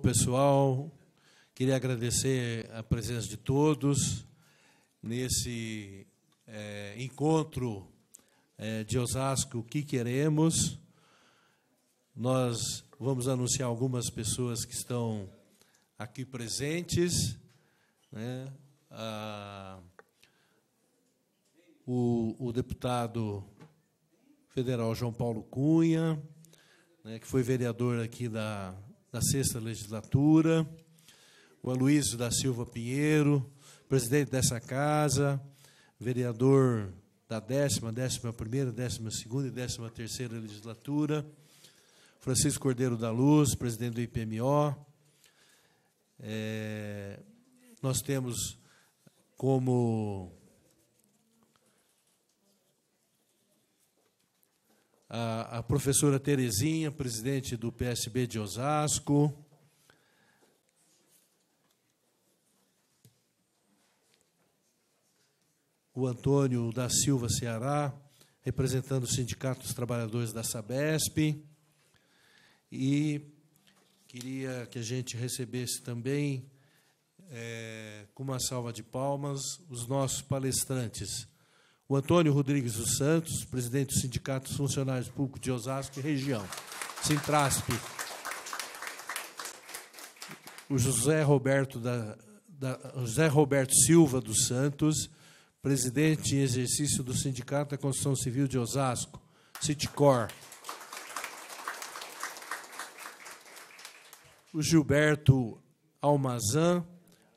pessoal. Queria agradecer a presença de todos nesse é, encontro é, de Osasco que queremos. Nós vamos anunciar algumas pessoas que estão aqui presentes. Né? o, o deputado federal João Paulo Cunha, né, que foi vereador aqui da da sexta legislatura, o Aloysio da Silva Pinheiro, presidente dessa casa, vereador da décima, décima primeira, décima segunda e décima terceira legislatura, Francisco Cordeiro da Luz, presidente do IPMO. É, nós temos como a, a professora Terezinha, presidente do PSB de Osasco. O Antônio da Silva Ceará, representando o Sindicato dos Trabalhadores da Sabesp. E queria que a gente recebesse também, é, com uma salva de palmas, os nossos palestrantes o Antônio Rodrigues dos Santos, presidente do Sindicato dos Funcionários Públicos de Osasco e Região, Sintrasp, o José Roberto, da, da, José Roberto Silva dos Santos, presidente em exercício do Sindicato da Construção Civil de Osasco, Citicor. O Gilberto Almazan,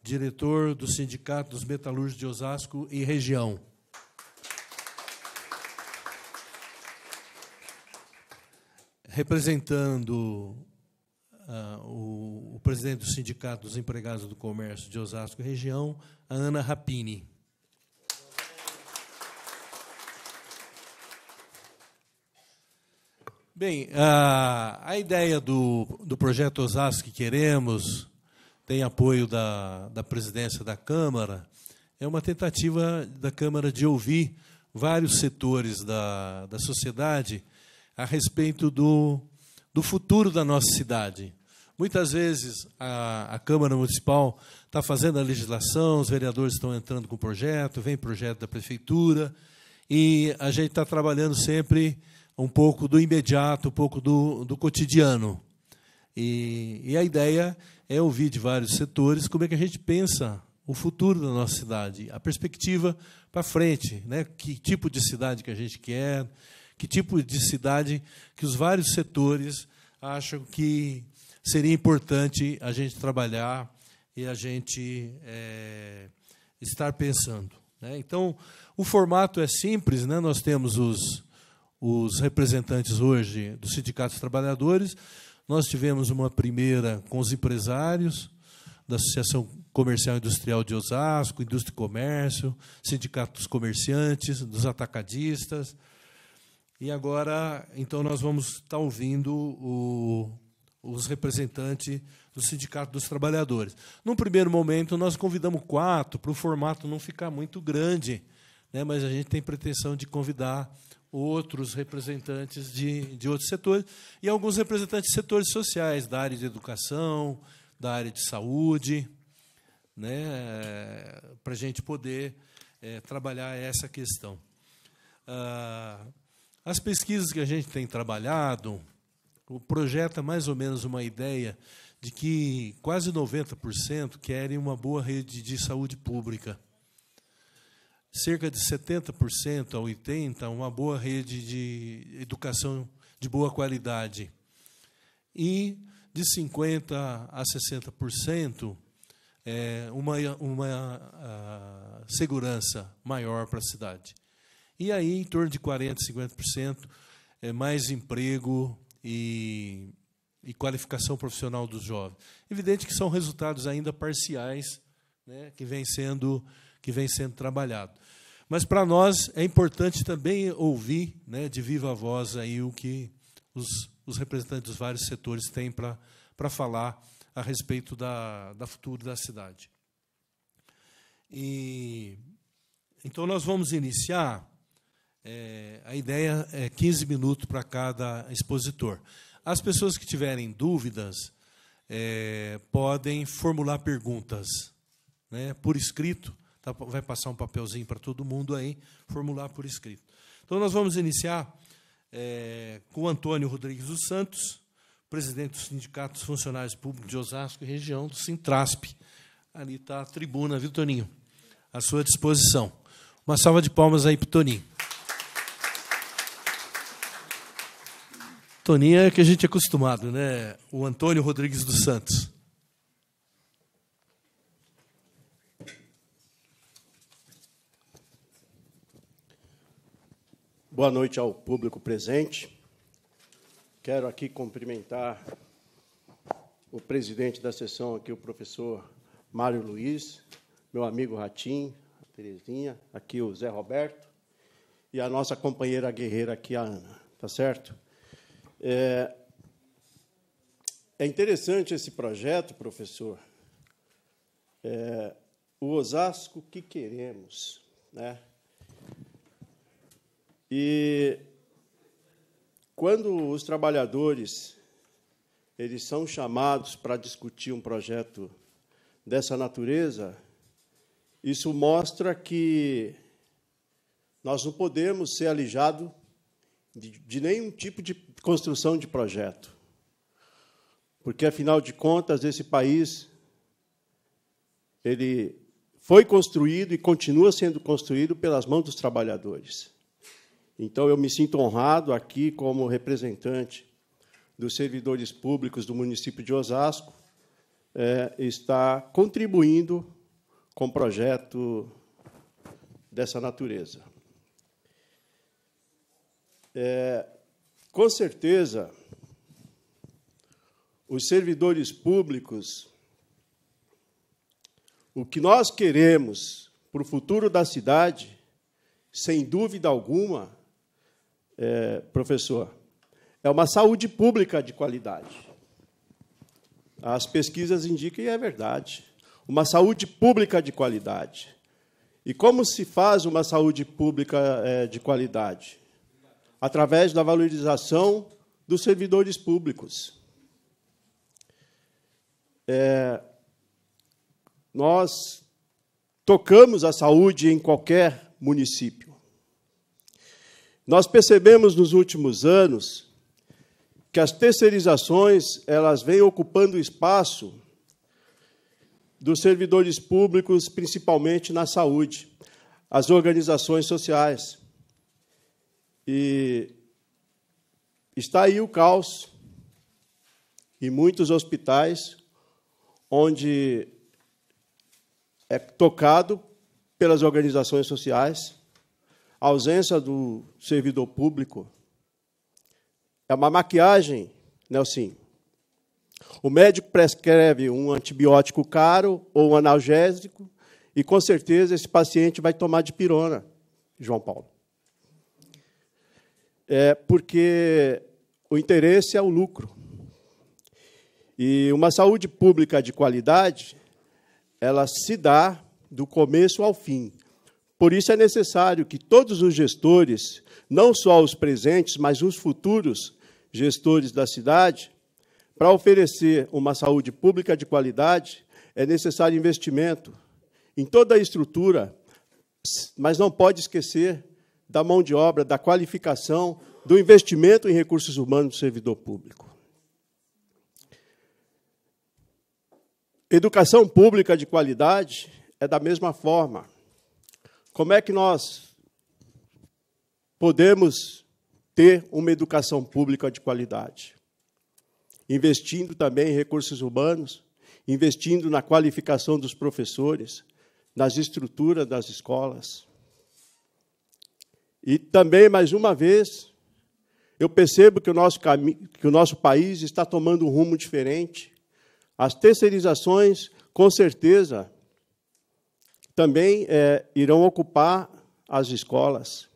diretor do Sindicato dos Metalúrgicos de Osasco e Região. representando uh, o, o, presidente do Sindicato dos Empregados do Comércio de Osasco e Região, a Ana Rapini. Bem, a, a ideia do, do projeto Osasco que queremos tem apoio da, da presidência da Câmara, é uma tentativa da Câmara de ouvir vários setores da, da sociedade a respeito do, do futuro da nossa cidade. Muitas vezes a, a Câmara Municipal está fazendo a legislação, os vereadores estão entrando com projeto, vem projeto da Prefeitura, e a gente está trabalhando sempre um pouco do imediato, um pouco do, do cotidiano. E, e a ideia é ouvir de vários setores como é que a gente pensa o futuro da nossa cidade, a perspectiva para frente, né? que tipo de cidade que a gente quer, que tipo de cidade que os vários setores acham que seria importante a gente trabalhar e a gente é, estar pensando. Né? Então, o formato é simples, né? nós temos os, os representantes hoje dos sindicatos trabalhadores, nós tivemos uma primeira com os empresários, da Associação Comercial e Industrial de Osasco, Indústria e Comércio, Sindicato dos Comerciantes, dos Atacadistas, e agora, então, nós vamos estar tá ouvindo o, os representantes do Sindicato dos Trabalhadores. Num primeiro momento, nós convidamos quatro, para o formato não ficar muito grande, né? mas a gente tem pretensão de convidar outros representantes de, de outros setores e alguns representantes de setores sociais, da área de educação, da área de saúde, né? para a gente poder é, trabalhar essa questão. Ah, as pesquisas que a gente tem trabalhado projeta mais ou menos uma ideia de que quase 90% querem uma boa rede de saúde pública. Cerca de 70% a 80% uma boa rede de educação de boa qualidade. E de 50% a 60% é uma, uma a, ah, segurança maior para a cidade. E aí, em torno de 40%, 50%, é mais emprego e, e qualificação profissional dos jovens. Evidente que são resultados ainda parciais né, que, vem sendo, que vem sendo trabalhado. Mas para nós é importante também ouvir né, de viva voz aí o que os, os representantes dos vários setores têm para falar a respeito da, da futuro da cidade. E, então, nós vamos iniciar é, a ideia é 15 minutos para cada expositor. As pessoas que tiverem dúvidas é, podem formular perguntas né, por escrito. Tá, vai passar um papelzinho para todo mundo aí, formular por escrito. Então, nós vamos iniciar é, com o Antônio Rodrigues dos Santos, presidente do Sindicato dos Funcionários Públicos de Osasco e Região, do Sintrasp. Ali está a tribuna, viu, Toninho? À sua disposição. Uma salva de palmas aí para o Toninho. Toninho é que a gente é acostumado, né? O Antônio Rodrigues dos Santos. Boa noite ao público presente. Quero aqui cumprimentar o presidente da sessão aqui, o professor Mário Luiz, meu amigo Ratim, a Terezinha, aqui o Zé Roberto e a nossa companheira guerreira aqui, a Ana, tá certo? É, é interessante esse projeto, professor. É, o Osasco que queremos, né? E quando os trabalhadores eles são chamados para discutir um projeto dessa natureza, isso mostra que nós não podemos ser alijados de, de nenhum tipo de, construção de projeto. Porque, afinal de contas, esse país ele foi construído e continua sendo construído pelas mãos dos trabalhadores. Então, eu me sinto honrado aqui como representante dos servidores públicos do município de Osasco, é, está contribuindo com projeto dessa natureza. É, com certeza, os servidores públicos, o que nós queremos para o futuro da cidade, sem dúvida alguma, é, professor, é uma saúde pública de qualidade. As pesquisas indicam e é verdade. Uma saúde pública de qualidade. E como se faz uma saúde pública é, de qualidade? através da valorização dos servidores públicos. É, nós tocamos a saúde em qualquer município. Nós percebemos nos últimos anos que as terceirizações elas vêm ocupando espaço dos servidores públicos, principalmente na saúde, as organizações sociais. E está aí o caos em muitos hospitais onde é tocado pelas organizações sociais, a ausência do servidor público. É uma maquiagem, Nelson. O médico prescreve um antibiótico caro ou um analgésico e, com certeza, esse paciente vai tomar de pirona, João Paulo é porque o interesse é o lucro. E uma saúde pública de qualidade, ela se dá do começo ao fim. Por isso é necessário que todos os gestores, não só os presentes, mas os futuros gestores da cidade, para oferecer uma saúde pública de qualidade, é necessário investimento em toda a estrutura, mas não pode esquecer da mão de obra, da qualificação, do investimento em recursos humanos do servidor público. Educação pública de qualidade é da mesma forma. Como é que nós podemos ter uma educação pública de qualidade? Investindo também em recursos humanos, investindo na qualificação dos professores, nas estruturas das escolas. E também, mais uma vez, eu percebo que o nosso, que o nosso país está tomando um rumo diferente. As terceirizações, com certeza, também é, irão ocupar as escolas.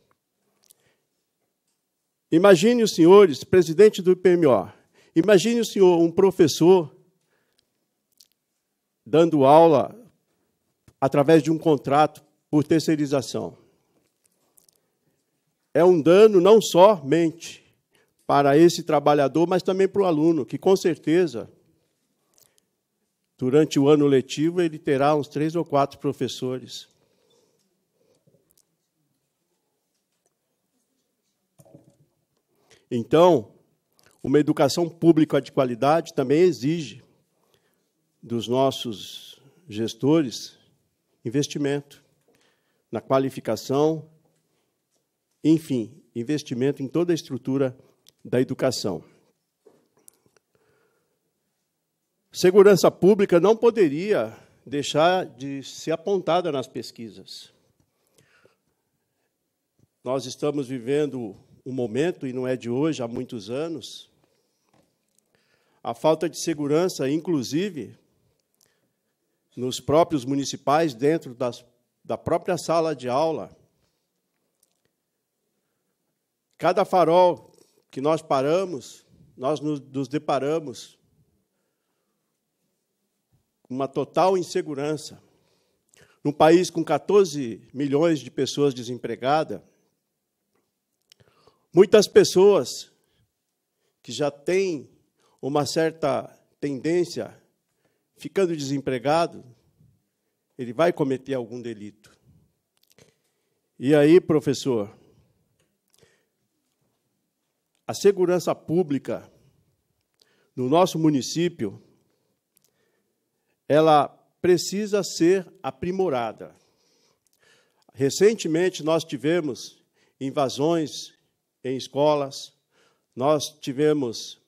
Imagine os senhores, presidente do IPMO, imagine o senhor, um professor, dando aula através de um contrato por terceirização é um dano não somente para esse trabalhador, mas também para o aluno, que com certeza, durante o ano letivo, ele terá uns três ou quatro professores. Então, uma educação pública de qualidade também exige dos nossos gestores investimento na qualificação enfim, investimento em toda a estrutura da educação. Segurança pública não poderia deixar de ser apontada nas pesquisas. Nós estamos vivendo um momento, e não é de hoje, há muitos anos, a falta de segurança, inclusive, nos próprios municipais, dentro das, da própria sala de aula, Cada farol que nós paramos, nós nos deparamos com uma total insegurança. Num país com 14 milhões de pessoas desempregadas, muitas pessoas que já têm uma certa tendência, ficando desempregado, ele vai cometer algum delito. E aí, professor, a segurança pública no nosso município ela precisa ser aprimorada. Recentemente nós tivemos invasões em escolas, nós tivemos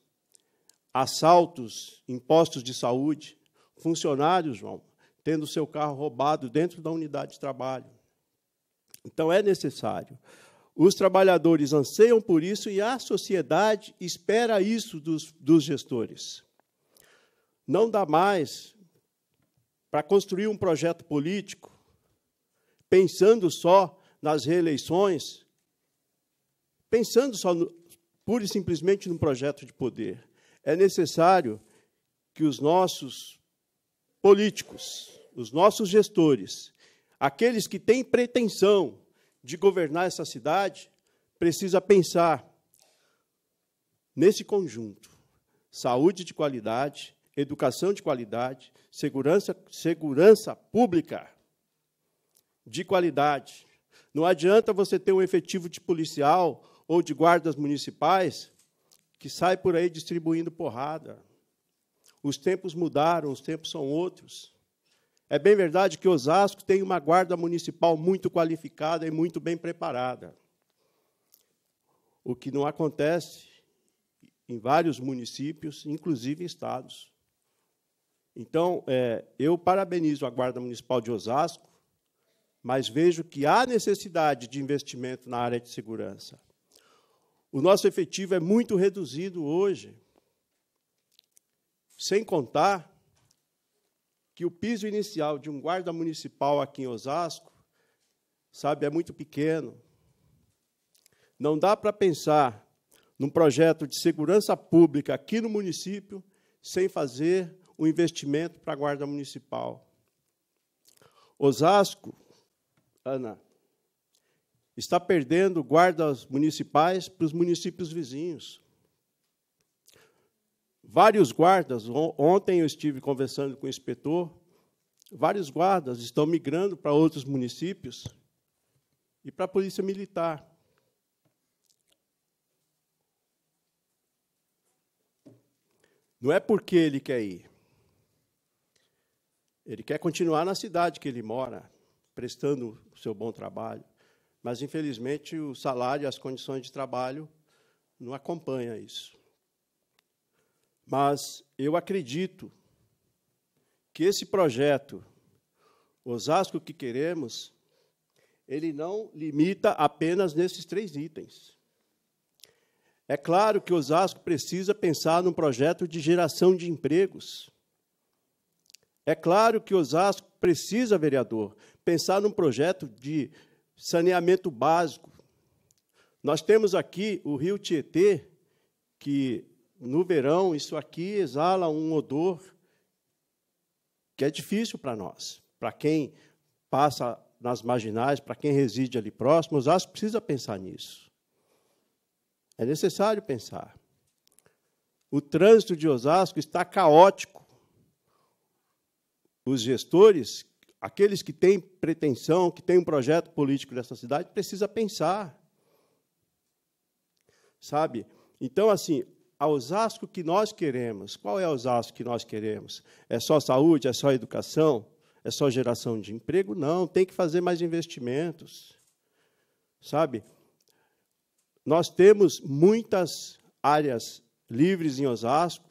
assaltos em postos de saúde, funcionários, João, tendo seu carro roubado dentro da unidade de trabalho. Então é necessário os trabalhadores anseiam por isso e a sociedade espera isso dos, dos gestores. Não dá mais para construir um projeto político pensando só nas reeleições, pensando só no, pura e simplesmente num projeto de poder. É necessário que os nossos políticos, os nossos gestores, aqueles que têm pretensão de governar essa cidade precisa pensar nesse conjunto: saúde de qualidade, educação de qualidade, segurança, segurança pública de qualidade. Não adianta você ter um efetivo de policial ou de guardas municipais que sai por aí distribuindo porrada. Os tempos mudaram, os tempos são outros. É bem verdade que Osasco tem uma guarda municipal muito qualificada e muito bem preparada. O que não acontece em vários municípios, inclusive estados. Então, é, eu parabenizo a Guarda Municipal de Osasco, mas vejo que há necessidade de investimento na área de segurança. O nosso efetivo é muito reduzido hoje, sem contar que o piso inicial de um guarda municipal aqui em Osasco, sabe, é muito pequeno. Não dá para pensar num projeto de segurança pública aqui no município sem fazer o um investimento para a guarda municipal. Osasco, Ana, está perdendo guardas municipais para os municípios vizinhos. Vários guardas, ontem eu estive conversando com o inspetor, vários guardas estão migrando para outros municípios e para a Polícia Militar. Não é porque ele quer ir. Ele quer continuar na cidade que ele mora, prestando o seu bom trabalho. Mas, infelizmente, o salário e as condições de trabalho não acompanham isso. Mas eu acredito que esse projeto Osasco que queremos, ele não limita apenas nesses três itens. É claro que Osasco precisa pensar num projeto de geração de empregos. É claro que Osasco precisa, vereador, pensar num projeto de saneamento básico. Nós temos aqui o Rio Tietê, que no verão, isso aqui exala um odor que é difícil para nós. Para quem passa nas marginais, para quem reside ali próximo, os Osasco precisa pensar nisso. É necessário pensar. O trânsito de Osasco está caótico. Os gestores, aqueles que têm pretensão, que têm um projeto político dessa cidade, precisa pensar. Sabe? Então, assim, a Osasco que nós queremos. Qual é a Osasco que nós queremos? É só saúde? É só educação? É só geração de emprego? Não, tem que fazer mais investimentos. Sabe? Nós temos muitas áreas livres em Osasco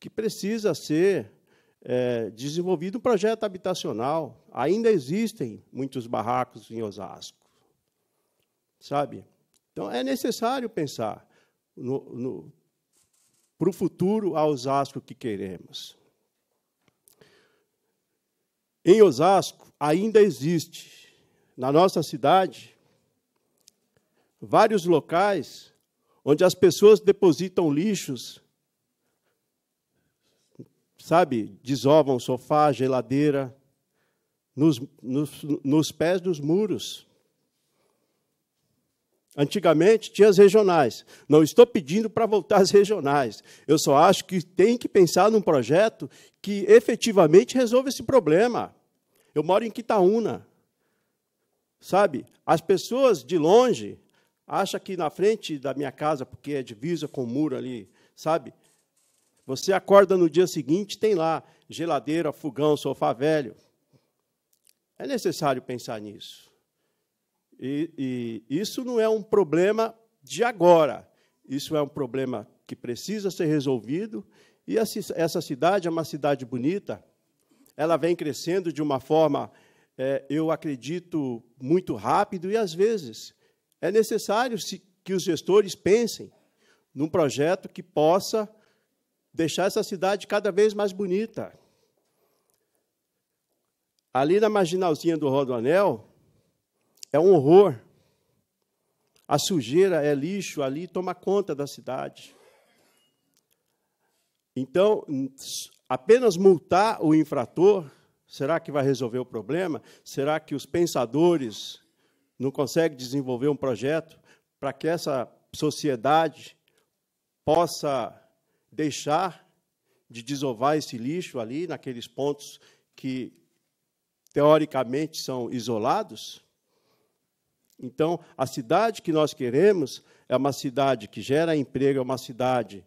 que precisa ser é, desenvolvido um projeto habitacional. Ainda existem muitos barracos em Osasco. Sabe? Então é necessário pensar para o futuro a Osasco que queremos. Em Osasco ainda existe, na nossa cidade, vários locais onde as pessoas depositam lixos, sabe, desovam sofá, geladeira, nos, nos, nos pés dos muros. Antigamente tinha as regionais. Não estou pedindo para voltar às regionais. Eu só acho que tem que pensar num projeto que efetivamente resolva esse problema. Eu moro em Quitaúna. Sabe? As pessoas de longe acham que na frente da minha casa, porque é divisa com o muro ali, sabe? Você acorda no dia seguinte, tem lá geladeira, fogão, sofá velho. É necessário pensar nisso. E, e isso não é um problema de agora. Isso é um problema que precisa ser resolvido. E essa cidade é uma cidade bonita. Ela vem crescendo de uma forma, é, eu acredito, muito rápido. E às vezes é necessário que os gestores pensem num projeto que possa deixar essa cidade cada vez mais bonita. Ali na marginalzinha do Rodoanel, é um horror. A sujeira é lixo ali, toma conta da cidade. Então, apenas multar o infrator, será que vai resolver o problema? Será que os pensadores não conseguem desenvolver um projeto para que essa sociedade possa deixar de desovar esse lixo ali, naqueles pontos que teoricamente são isolados? Então, a cidade que nós queremos é uma cidade que gera emprego, é uma cidade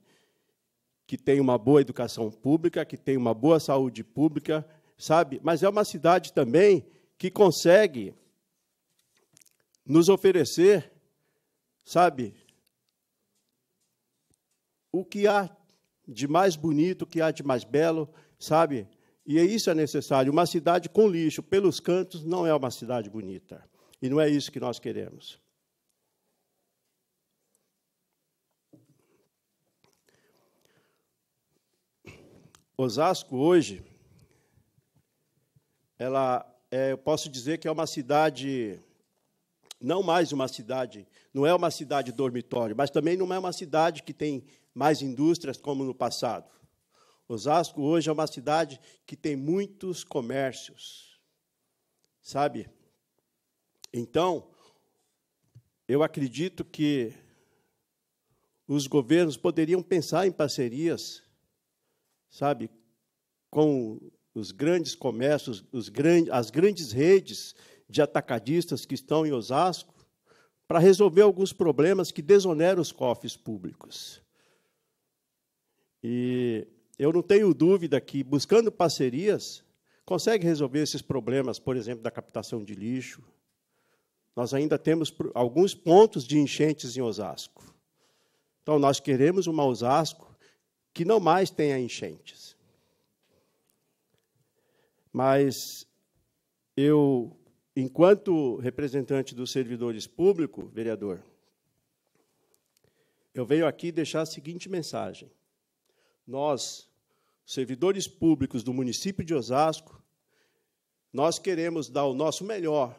que tem uma boa educação pública, que tem uma boa saúde pública, sabe? Mas é uma cidade também que consegue nos oferecer, sabe, o que há de mais bonito, o que há de mais belo, sabe? E é isso é necessário. Uma cidade com lixo pelos cantos não é uma cidade bonita. E não é isso que nós queremos. Osasco hoje, ela, é, eu posso dizer que é uma cidade, não mais uma cidade, não é uma cidade dormitório, mas também não é uma cidade que tem mais indústrias como no passado. Osasco hoje é uma cidade que tem muitos comércios, sabe? Então, eu acredito que os governos poderiam pensar em parcerias, sabe, com os grandes comércios, os grandes, as grandes redes de atacadistas que estão em Osasco, para resolver alguns problemas que desoneram os cofres públicos. E eu não tenho dúvida que, buscando parcerias, consegue resolver esses problemas, por exemplo, da captação de lixo, nós ainda temos alguns pontos de enchentes em Osasco. Então, nós queremos uma Osasco que não mais tenha enchentes. Mas eu, enquanto representante dos servidores públicos, vereador, eu venho aqui deixar a seguinte mensagem. Nós, servidores públicos do município de Osasco, nós queremos dar o nosso melhor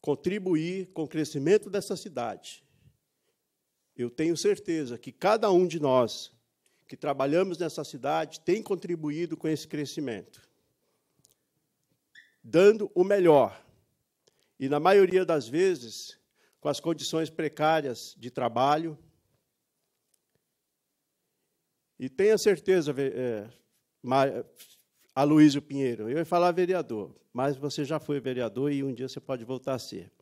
contribuir com o crescimento dessa cidade. Eu tenho certeza que cada um de nós que trabalhamos nessa cidade tem contribuído com esse crescimento, dando o melhor. E, na maioria das vezes, com as condições precárias de trabalho. E tenha certeza, eh, Aloysio Pinheiro. Eu ia falar vereador, mas você já foi vereador e um dia você pode voltar a ser.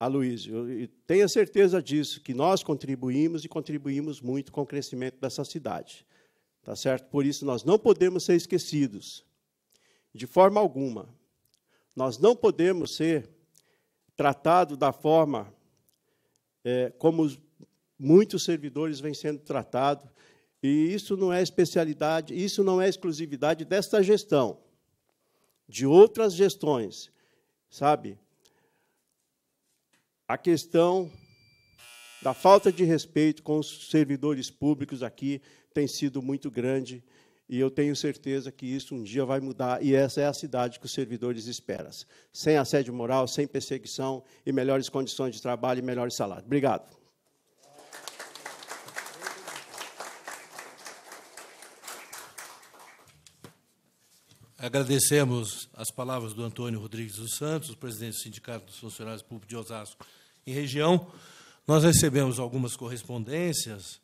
Aloysio, tenha certeza disso, que nós contribuímos e contribuímos muito com o crescimento dessa cidade. Tá certo? Por isso, nós não podemos ser esquecidos, de forma alguma. Nós não podemos ser tratados da forma é, como muitos servidores vêm sendo tratados, e isso não é especialidade, isso não é exclusividade desta gestão, de outras gestões, sabe? A questão da falta de respeito com os servidores públicos aqui tem sido muito grande e eu tenho certeza que isso um dia vai mudar e essa é a cidade que os servidores esperam. Sem assédio moral, sem perseguição e melhores condições de trabalho e melhores salários. Obrigado. Agradecemos as palavras do Antônio Rodrigues dos Santos, presidente do Sindicato dos Funcionários Públicos de Osasco e região. Nós recebemos algumas correspondências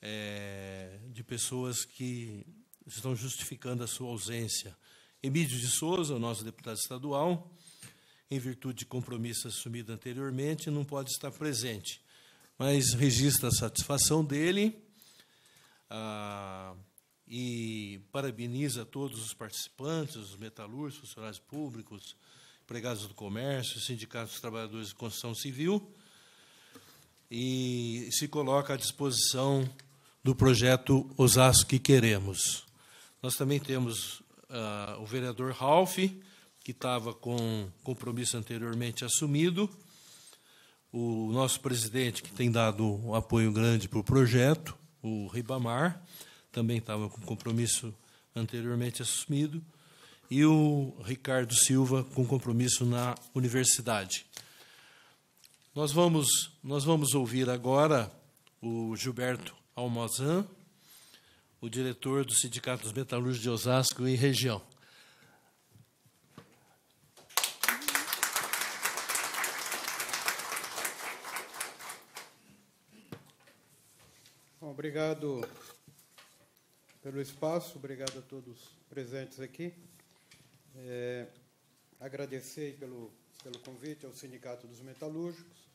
é, de pessoas que estão justificando a sua ausência. Emílio de Souza, o nosso deputado estadual, em virtude de compromisso assumido anteriormente, não pode estar presente, mas registra a satisfação dele. Ah, e parabeniza todos os participantes, os metalúrgicos, funcionários públicos, empregados do comércio, sindicatos dos trabalhadores de construção civil, e se coloca à disposição do projeto Osasco que Queremos. Nós também temos uh, o vereador Ralph, que estava com compromisso anteriormente assumido, o nosso presidente, que tem dado um apoio grande para o projeto, o Ribamar, também estava com compromisso anteriormente assumido, e o Ricardo Silva com compromisso na universidade. Nós vamos, nós vamos ouvir agora o Gilberto Almozan, o diretor do Sindicato dos Metalúrgicos de Osasco e região. Obrigado, pelo espaço, obrigado a todos presentes aqui. É, agradecer pelo, pelo convite ao Sindicato dos Metalúrgicos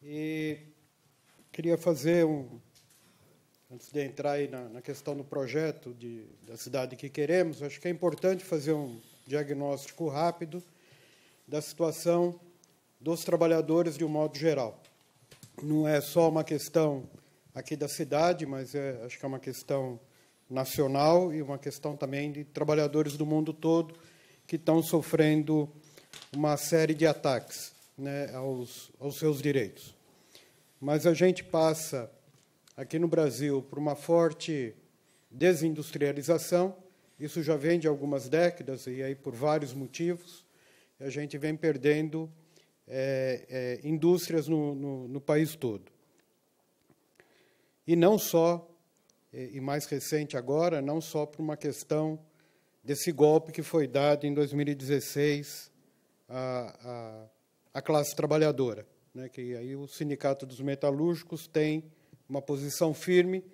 e queria fazer um. Antes de entrar aí na, na questão do projeto de, da cidade que queremos, acho que é importante fazer um diagnóstico rápido da situação dos trabalhadores de um modo geral. Não é só uma questão aqui da cidade, mas é, acho que é uma questão nacional e uma questão também de trabalhadores do mundo todo que estão sofrendo uma série de ataques né, aos, aos seus direitos. Mas a gente passa aqui no Brasil por uma forte desindustrialização, isso já vem de algumas décadas e aí por vários motivos, a gente vem perdendo é, é, indústrias no, no, no país todo. E não só e mais recente agora, não só por uma questão desse golpe que foi dado em 2016 à, à, à classe trabalhadora, né, que aí o Sindicato dos Metalúrgicos tem uma posição firme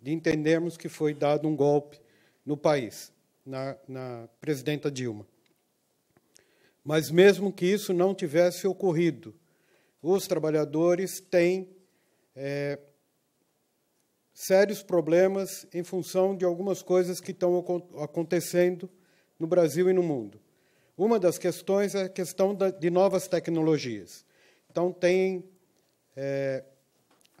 de entendermos que foi dado um golpe no país, na, na presidenta Dilma. Mas mesmo que isso não tivesse ocorrido, os trabalhadores têm é, sérios problemas em função de algumas coisas que estão acontecendo no Brasil e no mundo. Uma das questões é a questão de novas tecnologias. Então, tem é,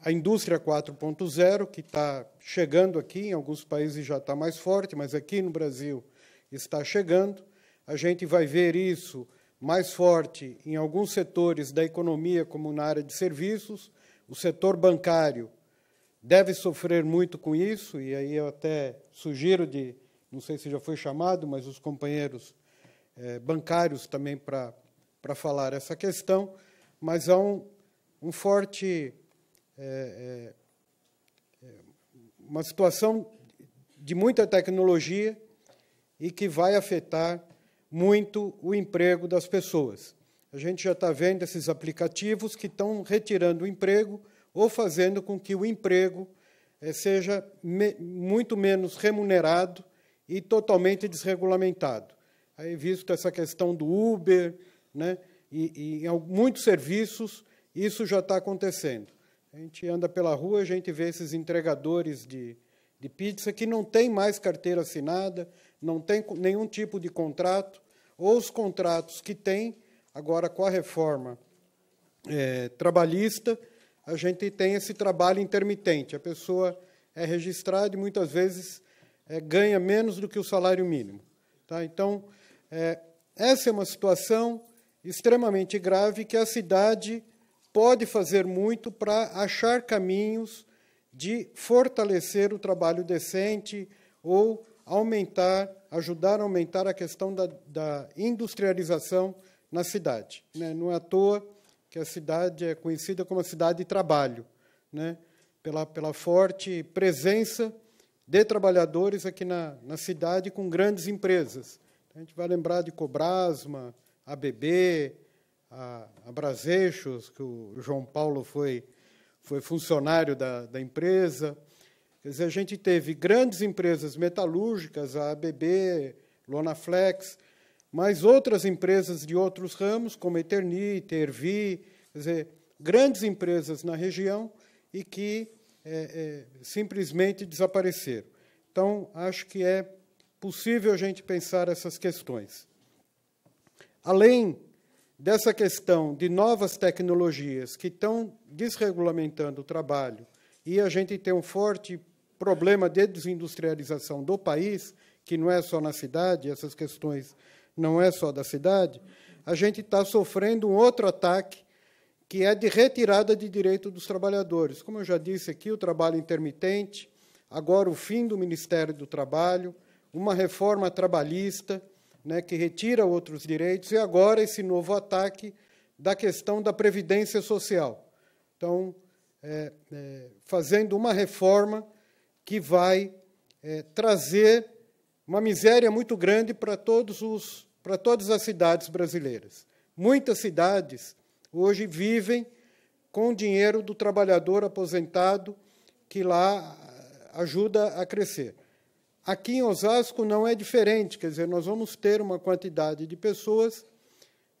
a indústria 4.0, que está chegando aqui, em alguns países já está mais forte, mas aqui no Brasil está chegando. A gente vai ver isso mais forte em alguns setores da economia, como na área de serviços. O setor bancário deve sofrer muito com isso, e aí eu até sugiro de, não sei se já foi chamado, mas os companheiros eh, bancários também para falar essa questão, mas há um, um forte. Eh, eh, uma situação de muita tecnologia e que vai afetar muito o emprego das pessoas. A gente já está vendo esses aplicativos que estão retirando o emprego ou fazendo com que o emprego eh, seja me, muito menos remunerado e totalmente desregulamentado. Aí visto essa questão do Uber, né, e, e em muitos serviços isso já está acontecendo. A gente anda pela rua, a gente vê esses entregadores de, de pizza que não tem mais carteira assinada, não tem nenhum tipo de contrato, ou os contratos que tem, agora com a reforma é, trabalhista, a gente tem esse trabalho intermitente. A pessoa é registrada e muitas vezes é, ganha menos do que o salário mínimo. Tá? Então, é, essa é uma situação extremamente grave que a cidade pode fazer muito para achar caminhos de fortalecer o trabalho decente ou aumentar, ajudar a aumentar a questão da, da industrialização na cidade. Né? Não é à toa que a cidade é conhecida como a cidade de trabalho, né? pela, pela forte presença de trabalhadores aqui na, na cidade com grandes empresas. A gente vai lembrar de Cobrasma, ABB, a, a Braseixos, que o João Paulo foi, foi funcionário da, da empresa. Quer dizer, a gente teve grandes empresas metalúrgicas, a ABB, Lonaflex, mas outras empresas de outros ramos, como Eternit, Ervi, quer dizer, grandes empresas na região e que é, é, simplesmente desapareceram. Então, acho que é possível a gente pensar essas questões. Além dessa questão de novas tecnologias que estão desregulamentando o trabalho e a gente tem um forte problema de desindustrialização do país, que não é só na cidade, essas questões não é só da cidade, a gente está sofrendo um outro ataque que é de retirada de direito dos trabalhadores. Como eu já disse aqui, o trabalho intermitente, agora o fim do Ministério do Trabalho, uma reforma trabalhista né, que retira outros direitos, e agora esse novo ataque da questão da previdência social. Então, é, é, fazendo uma reforma que vai é, trazer uma miséria muito grande para todos os para todas as cidades brasileiras. Muitas cidades hoje vivem com o dinheiro do trabalhador aposentado que lá eh, ajuda a crescer. Aqui em Osasco não é diferente, quer dizer, nós vamos ter uma quantidade de pessoas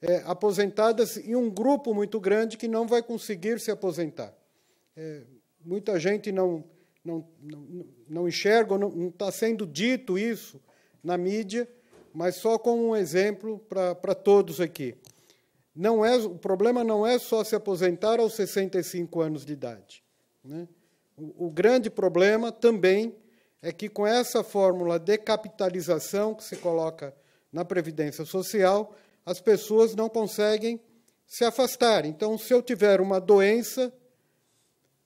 é, aposentadas e um grupo muito grande que não vai conseguir se aposentar. É, muita gente não, não, não, não enxerga, não está sendo dito isso na mídia, mas só como um exemplo para todos aqui. Não é, o problema não é só se aposentar aos 65 anos de idade. Né? O, o grande problema também é que, com essa fórmula de capitalização que se coloca na Previdência Social, as pessoas não conseguem se afastar. Então, se eu tiver uma doença,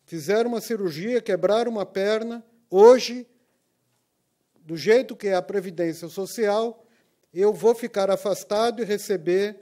fizer uma cirurgia, quebrar uma perna, hoje, do jeito que é a Previdência Social, eu vou ficar afastado e receber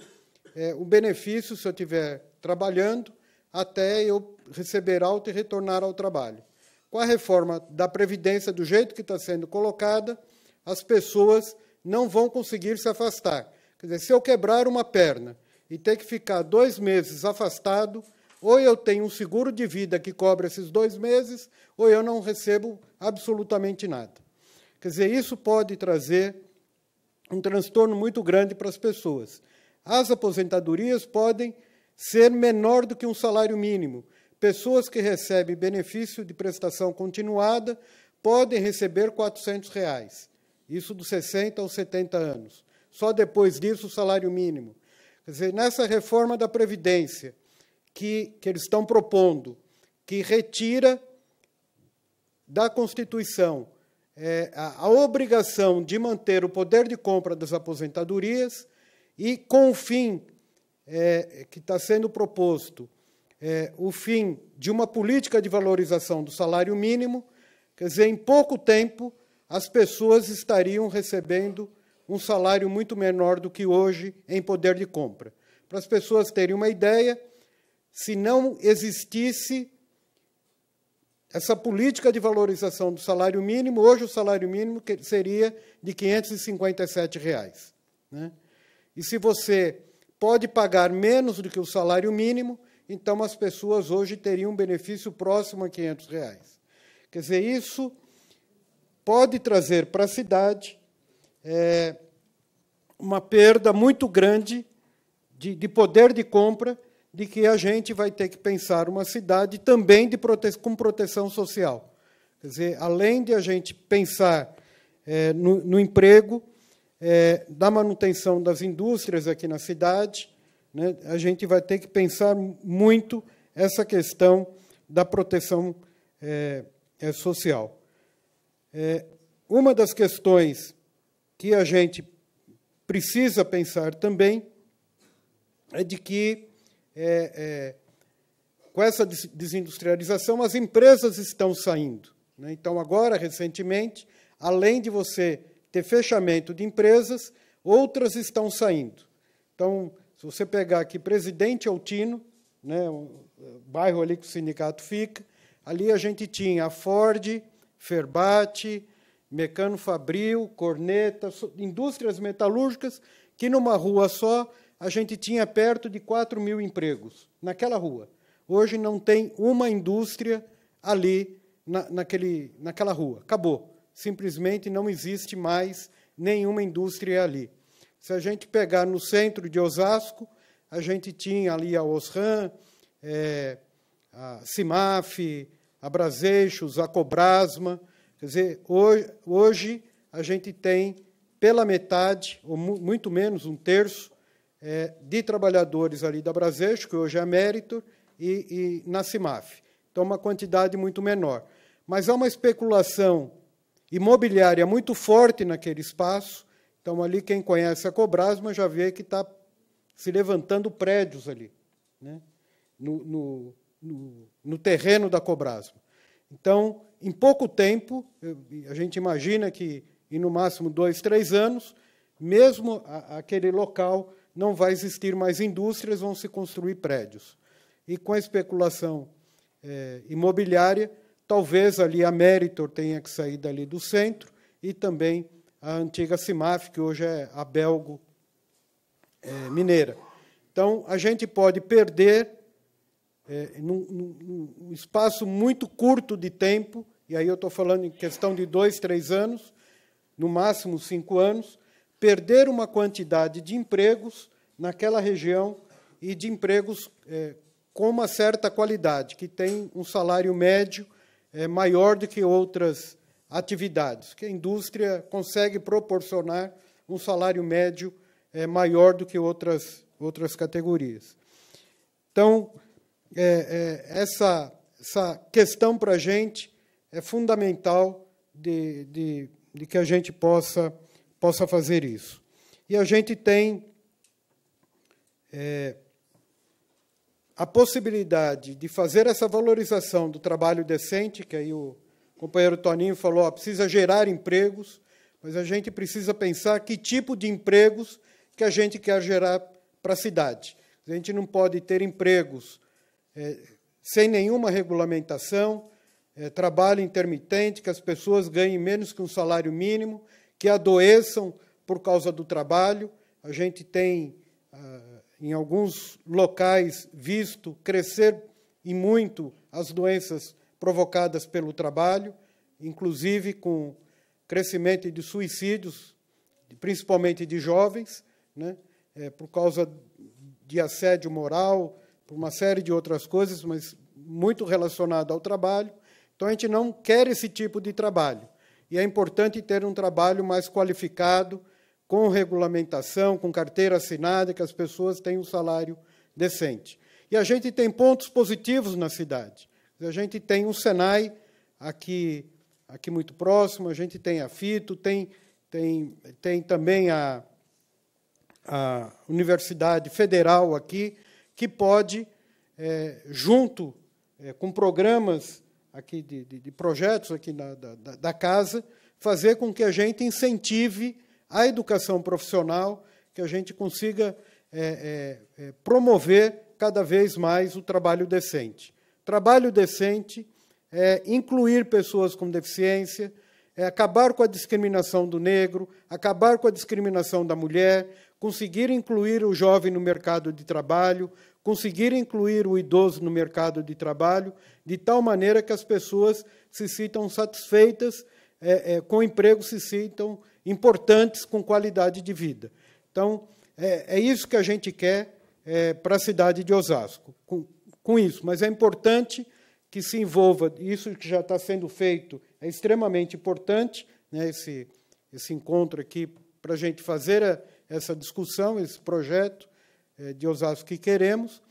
é, o benefício, se eu estiver trabalhando, até eu receber alta e retornar ao trabalho. Com a reforma da Previdência, do jeito que está sendo colocada, as pessoas não vão conseguir se afastar. Quer dizer, se eu quebrar uma perna e ter que ficar dois meses afastado, ou eu tenho um seguro de vida que cobre esses dois meses, ou eu não recebo absolutamente nada. Quer dizer, isso pode trazer um transtorno muito grande para as pessoas. As aposentadorias podem ser menor do que um salário mínimo. Pessoas que recebem benefício de prestação continuada podem receber R$ reais, isso dos 60 aos 70 anos. Só depois disso o salário mínimo. Quer dizer, nessa reforma da Previdência que, que eles estão propondo, que retira da Constituição é, a, a obrigação de manter o poder de compra das aposentadorias e, com o fim é, que está sendo proposto, é, o fim de uma política de valorização do salário mínimo, quer dizer, em pouco tempo as pessoas estariam recebendo um salário muito menor do que hoje em poder de compra. Para as pessoas terem uma ideia, se não existisse essa política de valorização do salário mínimo, hoje o salário mínimo seria de R$ 557. Reais, né? E se você pode pagar menos do que o salário mínimo, então as pessoas hoje teriam um benefício próximo a R$ 500. Reais. Quer dizer, isso pode trazer para a cidade é, uma perda muito grande de, de poder de compra de que a gente vai ter que pensar uma cidade também prote com proteção social. Quer dizer, além de a gente pensar é, no, no, emprego, é, da manutenção das indústrias aqui na cidade, né, a gente vai ter que pensar muito essa questão da proteção é, é social. É, uma das questões que a gente precisa pensar também é de que é, é, com essa desindustrialização, as empresas estão saindo. Né? Então, agora, recentemente, além de você ter fechamento de empresas, outras estão saindo. Então, se você pegar aqui Presidente Altino, né, o eh, bairro ali que o sindicato fica, ali a gente tinha a Ford, Ferbate, Mecano Fabril, Corneta, indústrias metalúrgicas, que numa rua só a gente tinha perto de 4 mil empregos naquela rua. Hoje não tem uma indústria ali na, naquele, naquela rua. Acabou. Simplesmente não existe mais nenhuma indústria ali. Se a gente pegar no centro de Osasco, a gente tinha ali a Osram, é, a Cimaf, a Braseixos, a Cobrasma. Quer dizer, hoje, hoje a gente tem pela metade, ou mu muito menos um terço, é, de trabalhadores ali da Bradesco, que hoje é mérito, e, e na CIMAF. Então, uma quantidade muito menor. Mas há uma especulação imobiliária muito forte naquele espaço. Então, ali, quem conhece a Cobrasma já vê que está se levantando prédios ali, né? no, no, no, no terreno da Cobrasma. Então, em pouco tempo, a gente imagina que em no máximo dois, três anos, mesmo a, aquele local não vai existir mais indústrias, vão se construir prédios. E com a especulação é, imobiliária, talvez ali a Meritor tenha que sair dali do centro e também a antiga CIMAF, que hoje é a Belgo é, Mineira. Então, a gente pode perder, é, num, num, num espaço muito curto de tempo, e aí eu estou falando em questão de dois, três anos, no máximo cinco anos, perder uma quantidade de empregos naquela região e de empregos é, com uma certa qualidade, que tem um salário médio é, maior do que outras atividades, que a indústria consegue proporcionar um salário médio é, maior do que outras, outras categorias. Então, é, é, essa, essa questão para a gente é fundamental de, de, de que a gente possa possa fazer isso. E a gente tem é, a possibilidade de fazer essa valorização do trabalho decente, que aí o companheiro Toninho falou, ó, precisa gerar empregos, mas a gente precisa pensar que tipo de empregos que a gente quer gerar para a cidade. A gente não pode ter empregos é, sem nenhuma regulamentação, é, trabalho intermitente, que as pessoas ganhem menos que um salário mínimo que adoeçam por causa do trabalho. A gente tem, ah, em alguns locais, visto crescer e muito as doenças provocadas pelo trabalho, inclusive com crescimento de suicídios, principalmente de jovens, né? É, por causa de assédio moral, por uma série de outras coisas, mas muito relacionado ao trabalho. Então, a gente não quer esse tipo de trabalho e é importante ter um trabalho mais qualificado, com regulamentação, com carteira assinada, que as pessoas tenham um salário decente. E a gente tem pontos positivos na cidade. A gente tem o um Senai aqui, aqui muito próximo, a gente tem a FITO, tem, tem, tem também a, a Universidade Federal aqui, que pode, é, junto é, com programas aqui de, de, de projetos aqui na, da, da casa, fazer com que a gente incentive a educação profissional, que a gente consiga é, é, é, promover cada vez mais o trabalho decente. Trabalho decente é incluir pessoas com deficiência, é acabar com a discriminação do negro, acabar com a discriminação da mulher, conseguir incluir o jovem no mercado de trabalho, conseguir incluir o idoso no mercado de trabalho, de tal maneira que as pessoas se sintam satisfeitas é, é, com o emprego, se sintam importantes com qualidade de vida. Então, é, é isso que a gente quer é, para a cidade de Osasco, com, com isso. Mas é importante que se envolva, isso que já está sendo feito é extremamente importante, né, esse, esse encontro aqui para a gente fazer a é essa discussão, esse projeto é, de Osasco que queremos,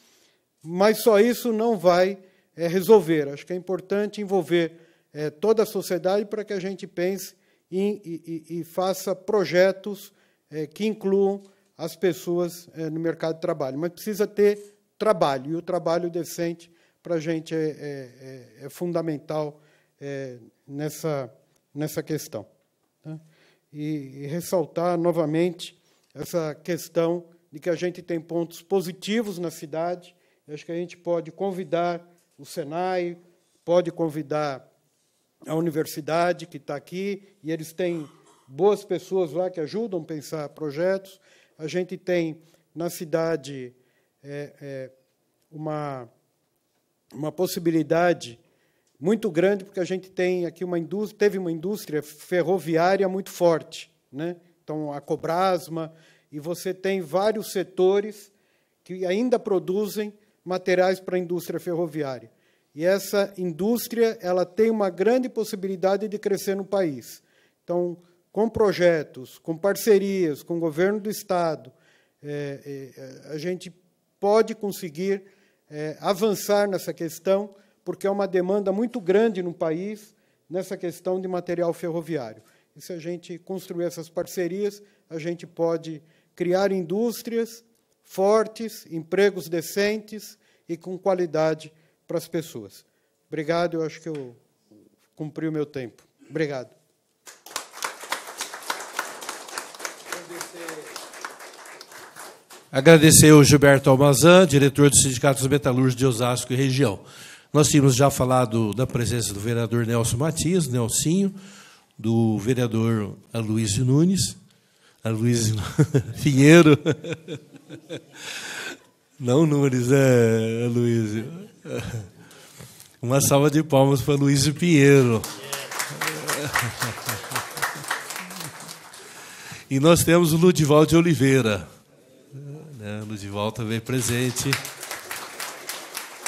mas só isso não vai é, resolver. Acho que é importante envolver é, toda a sociedade para que a gente pense e, e, e faça projetos que incluam as pessoas no mercado de trabalho. Mas precisa ter trabalho, e o trabalho decente para a gente é, é, é fundamental nessa, nessa questão. Tá? E, e, ressaltar novamente essa questão de que a gente tem pontos positivos na cidade. acho que a gente pode convidar o Senai, pode convidar a universidade que está aqui, e eles têm boas pessoas lá que ajudam a pensar projetos. A gente tem na cidade é, é, uma, uma possibilidade muito grande, porque a gente tem aqui uma indústria, teve uma indústria ferroviária muito forte. Né? então a Cobrasma, e você tem vários setores que ainda produzem materiais para a indústria ferroviária. E essa indústria ela tem uma grande possibilidade de crescer no país. Então, com projetos, com parcerias, com o governo do Estado, é, é, é, a gente pode conseguir é, avançar nessa questão, porque é uma demanda muito grande no país nessa questão de material ferroviário. E se a gente construir essas parcerias, a gente pode criar indústrias fortes, empregos decentes e com qualidade para as pessoas. Obrigado, eu acho que eu cumpri o meu tempo. Obrigado. Agradecer ao Gilberto Almazan, diretor do Sindicato dos Metalúrgicos de Osasco e Região. Nós tínhamos já falado da presença do vereador Nelson Matias, Nelsinho, do vereador Aloysio Nunes, Aloysio Pinheiro. Não Nunes, é Aloysio. Uma salva de palmas para Aloysio Pinheiro. E nós temos o Ludival de Oliveira. Né, Ludival também presente.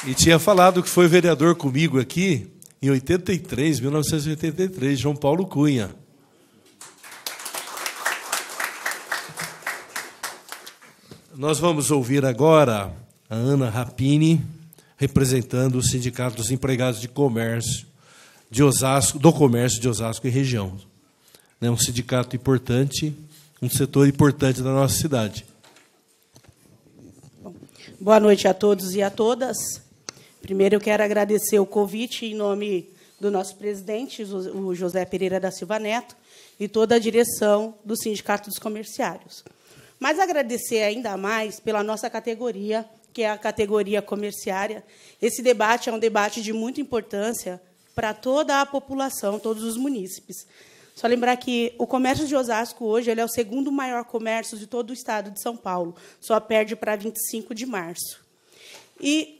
E tinha falado que foi vereador comigo aqui em 83, 1983, João Paulo Cunha. Nós vamos ouvir agora a Ana Rapini, representando o Sindicato dos Empregados de Comércio de Osasco, do Comércio de Osasco e região. Né, um sindicato importante, um setor importante da nossa cidade. Boa noite a todos e a todas. Primeiro, eu quero agradecer o convite em nome do nosso presidente, o José Pereira da Silva Neto, e toda a direção do Sindicato dos Comerciários. Mas agradecer ainda mais pela nossa categoria, que é a categoria comerciária. Esse debate é um debate de muita importância para toda a população, todos os munícipes. Só lembrar que o comércio de Osasco hoje é o segundo maior comércio de todo o estado de São Paulo, só perde para 25 de março. E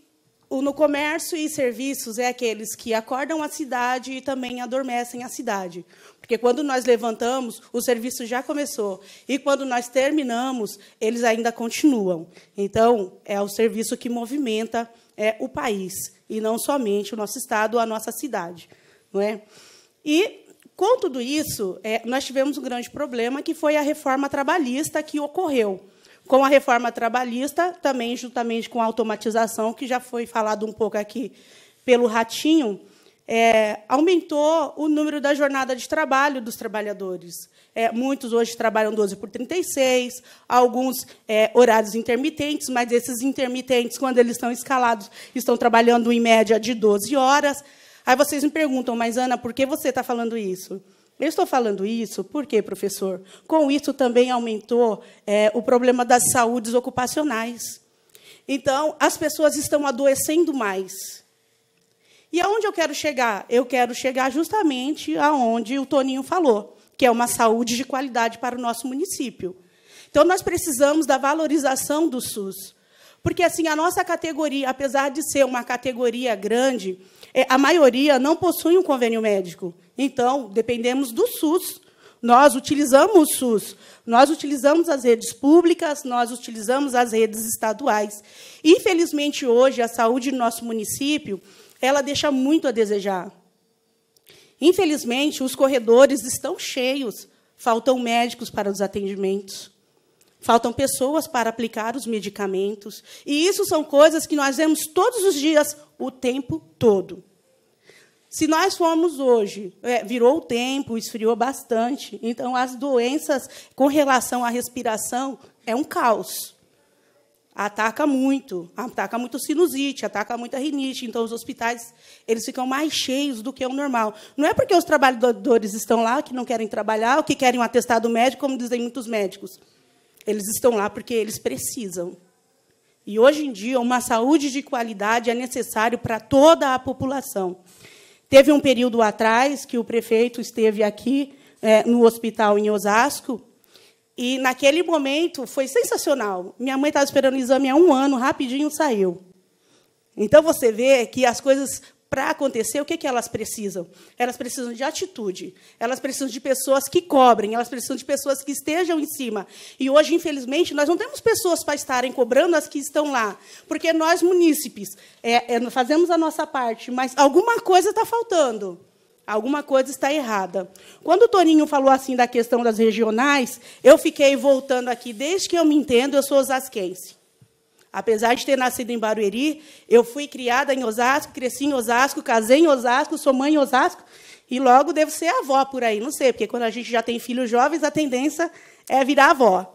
no comércio e serviços é aqueles que acordam a cidade e também adormecem a cidade. Porque quando nós levantamos, o serviço já começou. E quando nós terminamos, eles ainda continuam. Então, é o serviço que movimenta é, o país, e não somente o nosso estado ou a nossa cidade. Não é? E, com tudo isso, é, nós tivemos um grande problema, que foi a reforma trabalhista que ocorreu com a reforma trabalhista, também juntamente com a automatização, que já foi falado um pouco aqui pelo Ratinho, é, aumentou o número da jornada de trabalho dos trabalhadores. É, muitos hoje trabalham 12 por 36, alguns é, horários intermitentes, mas esses intermitentes, quando eles estão escalados, estão trabalhando em média de 12 horas. Aí vocês me perguntam, mas Ana, por que você está falando isso? Eu estou falando isso porque, professor, com isso também aumentou é, o problema das saúdes ocupacionais. Então, as pessoas estão adoecendo mais. E aonde eu quero chegar? Eu quero chegar justamente aonde o Toninho falou, que é uma saúde de qualidade para o nosso município. Então, nós precisamos da valorização do SUS. Porque assim, a nossa categoria, apesar de ser uma categoria grande, é, a maioria não possui um convênio médico. Então, dependemos do SUS. Nós utilizamos o SUS, nós utilizamos as redes públicas, nós utilizamos as redes estaduais. Infelizmente, hoje, a saúde do nosso município, ela deixa muito a desejar. Infelizmente, os corredores estão cheios, faltam médicos para os atendimentos faltam pessoas para aplicar os medicamentos. E isso são coisas que nós vemos todos os dias, o tempo todo. Se nós formos hoje, é, virou o tempo, esfriou bastante, então as doenças com relação à respiração é um caos. Ataca muito, ataca muito sinusite, ataca muito a rinite, então os hospitais eles ficam mais cheios do que o normal. Não é porque os trabalhadores estão lá que não querem trabalhar, ou que querem um atestado médico, como dizem muitos médicos. Eles estão lá porque eles precisam. E hoje em dia, uma saúde de qualidade é necessário para toda a população. Teve um período atrás que o prefeito esteve aqui é, no hospital em Osasco e naquele momento foi sensacional. Minha mãe estava esperando o exame há um ano, rapidinho saiu. Então você vê que as coisas para acontecer, o que, que elas precisam? Elas precisam de atitude, elas precisam de pessoas que cobrem, elas precisam de pessoas que estejam em cima. E hoje, infelizmente, nós não temos pessoas para estarem cobrando as que estão lá, porque é nós, munícipes, é, é, fazemos a nossa parte, mas alguma coisa está faltando. Alguma coisa está errada. Quando o Toninho falou assim da questão das regionais, eu fiquei voltando aqui, desde que eu me entendo, eu sou osasquense. Apesar de ter nascido em Barueri, eu fui criada em Osasco, cresci em Osasco, casei em Osasco, sou mãe em Osasco e logo devo ser avó por aí, não sei, porque quando a gente já tem filhos jovens, a tendência é virar avó.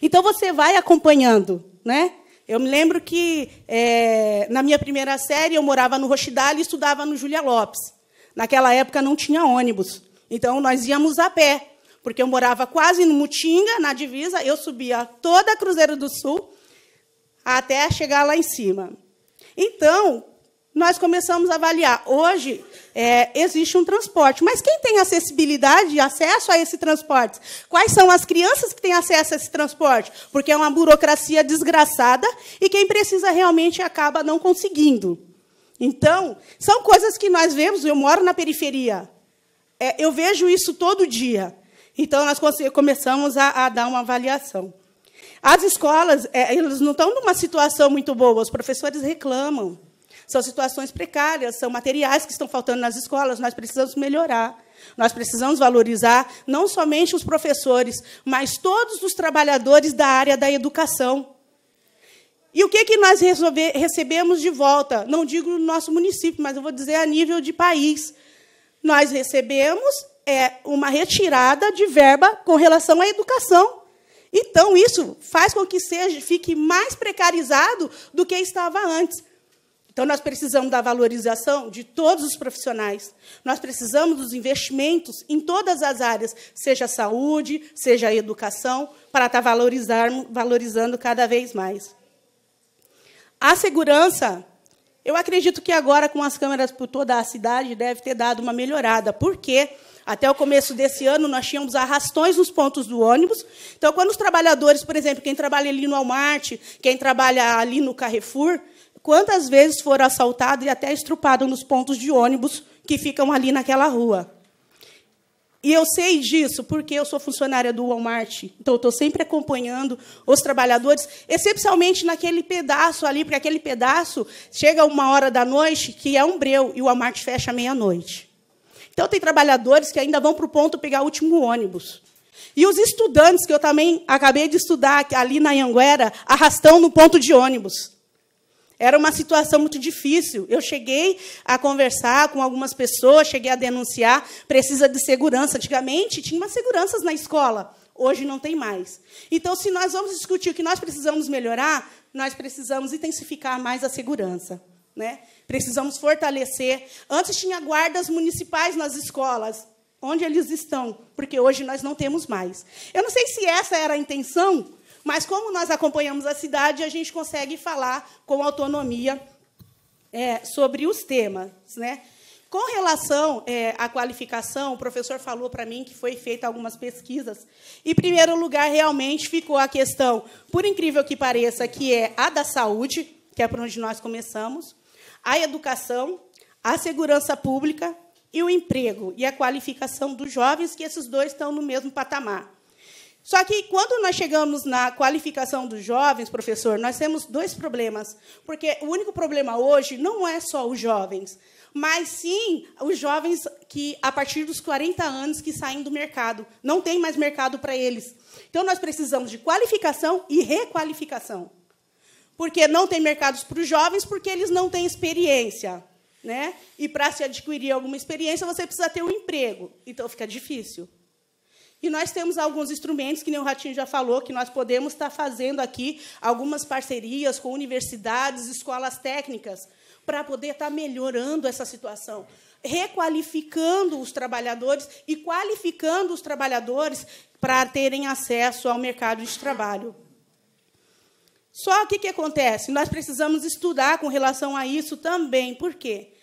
Então você vai acompanhando, né? Eu me lembro que é, na minha primeira série eu morava no Rochidale e estudava no Julia Lopes. Naquela época não tinha ônibus, então nós íamos a pé, porque eu morava quase no Mutinga, na divisa, eu subia toda a Cruzeiro do Sul até chegar lá em cima. Então, nós começamos a avaliar. Hoje é, existe um transporte, mas quem tem acessibilidade e acesso a esse transporte? Quais são as crianças que têm acesso a esse transporte? Porque é uma burocracia desgraçada e quem precisa realmente acaba não conseguindo. Então, são coisas que nós vemos. Eu moro na periferia, é, eu vejo isso todo dia. Então, nós começamos a, a dar uma avaliação. As escolas, é, elas não estão numa situação muito boa, os professores reclamam. São situações precárias, são materiais que estão faltando nas escolas, nós precisamos melhorar. Nós precisamos valorizar não somente os professores, mas todos os trabalhadores da área da educação. E o que, que nós recebemos de volta? Não digo no nosso município, mas eu vou dizer a nível de país. Nós recebemos é, uma retirada de verba com relação à educação. Então, isso faz com que seja, fique mais precarizado do que estava antes. Então, nós precisamos da valorização de todos os profissionais. Nós precisamos dos investimentos em todas as áreas, seja a saúde, seja a educação, para estar tá valorizando cada vez mais. A segurança, eu acredito que agora, com as câmeras por toda a cidade, deve ter dado uma melhorada. Por quê? Porque até o começo desse ano, nós tínhamos arrastões nos pontos do ônibus. Então, quando os trabalhadores, por exemplo, quem trabalha ali no Walmart, quem trabalha ali no Carrefour, quantas vezes foram assaltados e até estrupados nos pontos de ônibus que ficam ali naquela rua? E eu sei disso porque eu sou funcionária do Walmart. Então, estou sempre acompanhando os trabalhadores, excepcionalmente naquele pedaço ali, porque aquele pedaço chega uma hora da noite que é um breu e o Walmart fecha meia-noite. Então, tem trabalhadores que ainda vão para o ponto pegar o último ônibus. E os estudantes, que eu também acabei de estudar ali na Anguera, arrastão no ponto de ônibus. Era uma situação muito difícil. Eu cheguei a conversar com algumas pessoas, cheguei a denunciar, precisa de segurança. Antigamente, tinha umas seguranças na escola. Hoje não tem mais. Então, se nós vamos discutir o que nós precisamos melhorar, nós precisamos intensificar mais a segurança. Né? Precisamos fortalecer. Antes tinha guardas municipais nas escolas. Onde eles estão? Porque hoje nós não temos mais. Eu não sei se essa era a intenção, mas como nós acompanhamos a cidade, a gente consegue falar com autonomia é, sobre os temas. Né? Com relação é, à qualificação, o professor falou para mim que foi feita algumas pesquisas. E, em primeiro lugar, realmente ficou a questão, por incrível que pareça, que é a da saúde, que é por onde nós começamos a educação, a segurança pública e o emprego e a qualificação dos jovens, que esses dois estão no mesmo patamar. Só que quando nós chegamos na qualificação dos jovens, professor, nós temos dois problemas, porque o único problema hoje não é só os jovens, mas sim os jovens que a partir dos 40 anos que saem do mercado, não tem mais mercado para eles. Então nós precisamos de qualificação e requalificação porque não tem mercados para os jovens, porque eles não têm experiência. Né? E para se adquirir alguma experiência, você precisa ter um emprego. Então fica difícil. E nós temos alguns instrumentos, que nem o Ratinho já falou, que nós podemos estar tá fazendo aqui algumas parcerias com universidades, escolas técnicas, para poder estar tá melhorando essa situação, requalificando os trabalhadores e qualificando os trabalhadores para terem acesso ao mercado de trabalho. Só que o que acontece? Nós precisamos estudar com relação a isso também. Por quê?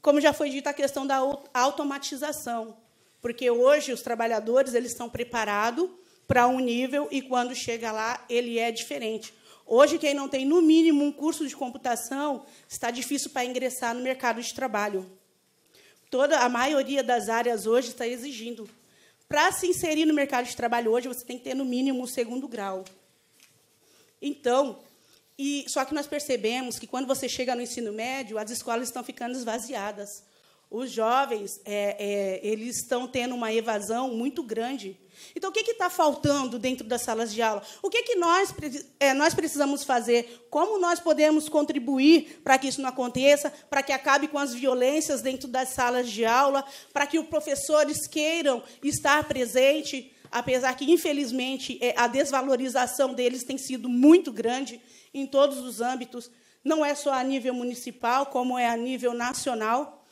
Como já foi dita a questão da automatização. Porque hoje os trabalhadores eles estão preparados para um nível e quando chega lá ele é diferente. Hoje quem não tem no mínimo um curso de computação está difícil para ingressar no mercado de trabalho. Toda a maioria das áreas hoje está exigindo. Para se inserir no mercado de trabalho hoje você tem que ter no mínimo um segundo grau. Então, e só que nós percebemos que quando você chega no ensino médio, as escolas estão ficando esvaziadas. Os jovens, é, é, eles estão tendo uma evasão muito grande. Então, o que está faltando dentro das salas de aula? O que, que nós, é, nós precisamos fazer? Como nós podemos contribuir para que isso não aconteça, para que acabe com as violências dentro das salas de aula, para que os professores queiram estar presente? apesar que, infelizmente, é, a desvalorização deles tem sido muito grande em todos os âmbitos, não é só a nível municipal, como é a nível nacional.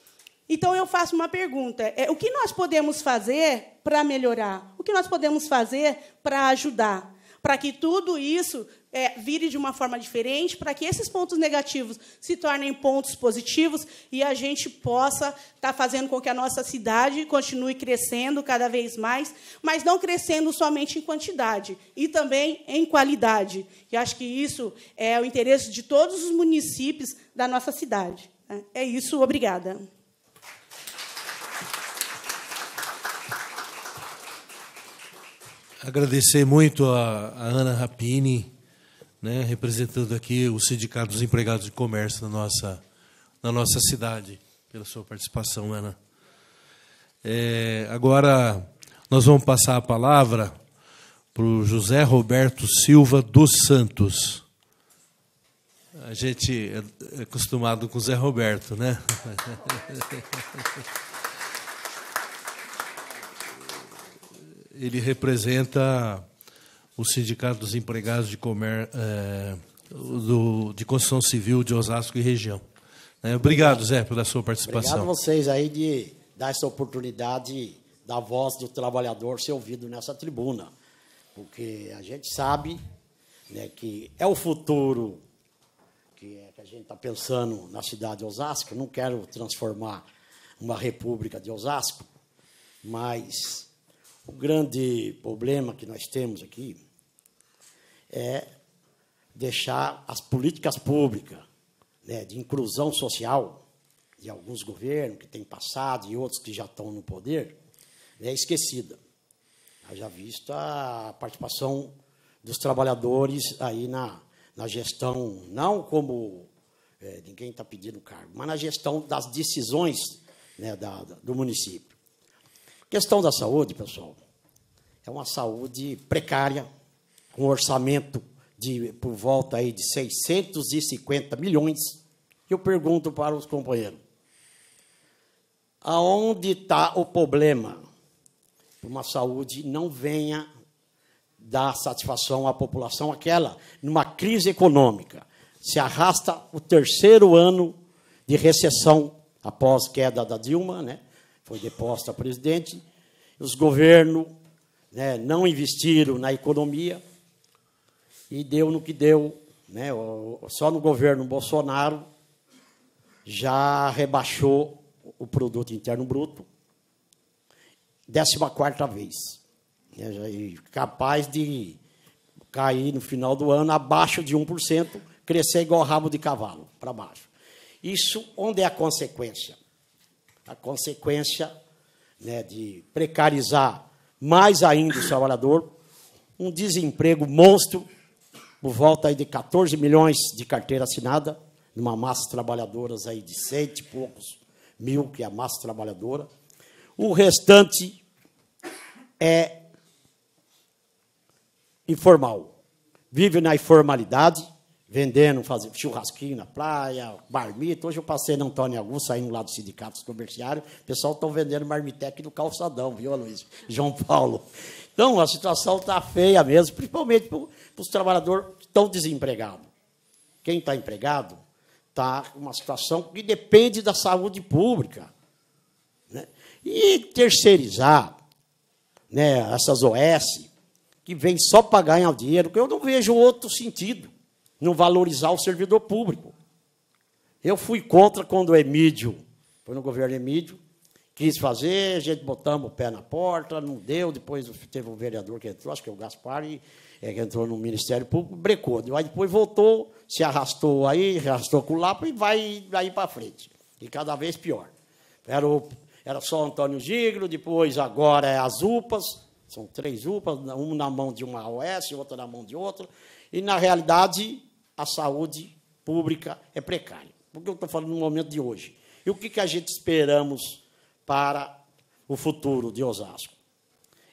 Então, eu faço uma pergunta: é, o que nós podemos fazer para melhorar? O que nós podemos fazer para ajudar? para que tudo isso é, vire de uma forma diferente, para que esses pontos negativos se tornem pontos positivos e a gente possa estar tá fazendo com que a nossa cidade continue crescendo cada vez mais, mas não crescendo somente em quantidade, e também em qualidade. E acho que isso é o interesse de todos os municípios da nossa cidade. Né? É isso, obrigada. Agradecer muito a, a Ana Rapini, né, representando aqui o Sindicato dos Empregados de Comércio na nossa, na nossa cidade, pela sua participação, né, Ana. É, agora, nós vamos passar a palavra para o José Roberto Silva dos Santos. A gente é, é acostumado com o Zé Roberto, né? ele representa o Sindicato dos Empregados de, Comer, é, eh, do, de Construção Civil de Osasco e região. É, obrigado, Zé, pela sua participação. Obrigado a vocês aí de dar essa oportunidade da voz do trabalhador ser ouvido nessa tribuna, porque a gente sabe né, que é o futuro que, é, que a gente está pensando na cidade de Osasco. não quero transformar uma república de Osasco, mas o grande problema que nós temos aqui é deixar as políticas públicas né, de inclusão social de alguns governos que têm passado e outros que já estão no poder né, esquecida. Já visto a participação dos trabalhadores aí na, na gestão, não como é, ninguém está pedindo cargo, mas na gestão das decisões né, da, do município. Questão da saúde, pessoal, é uma saúde precária, um orçamento de por volta aí de 650 milhões. Eu pergunto para os companheiros, aonde está o problema? Uma saúde não venha dar satisfação à população aquela numa crise econômica. Se arrasta o terceiro ano de recessão após queda da Dilma, né? foi deposta a presidente, os governos né, não investiram na economia e deu no que deu. Né, só no governo Bolsonaro já rebaixou o produto interno bruto 14 quarta vez. Né, é capaz de cair no final do ano abaixo de 1%, crescer igual rabo de cavalo, para baixo. Isso onde é a consequência? a consequência né, de precarizar mais ainda o trabalhador, um desemprego monstro, por volta aí de 14 milhões de carteira assinada, numa massa trabalhadora aí de cento e poucos mil, que é a massa trabalhadora. O restante é informal. Vive na informalidade, vendendo, fazendo churrasquinho na praia, marmita. Hoje eu passei na Antônio Augusto, saindo lá do sindicato comerciários. o pessoal estão vendendo marmitec no calçadão, viu, Luiz? João Paulo. Então, a situação está feia mesmo, principalmente para os trabalhadores tão desempregados. Quem está empregado está uma situação que depende da saúde pública. Né? E terceirizar né, essas OS, que vem só pagar em dinheiro, que eu não vejo outro sentido não valorizar o servidor público. Eu fui contra quando o Emídio, foi no governo Emídio, quis fazer, a gente botamos o pé na porta, não deu, depois teve um vereador que entrou, acho que é o Gaspar, e, é, que entrou no Ministério Público, brecou. Aí depois voltou, se arrastou aí, arrastou com o Lapa e vai daí para frente. E cada vez pior. Era, o, era só Antônio Gigro, depois agora é as UPAs, são três UPAs, uma na mão de uma OS, outra na mão de outra, e na realidade a saúde pública é precária. Porque eu estou falando no momento de hoje. E o que, que a gente esperamos para o futuro de Osasco?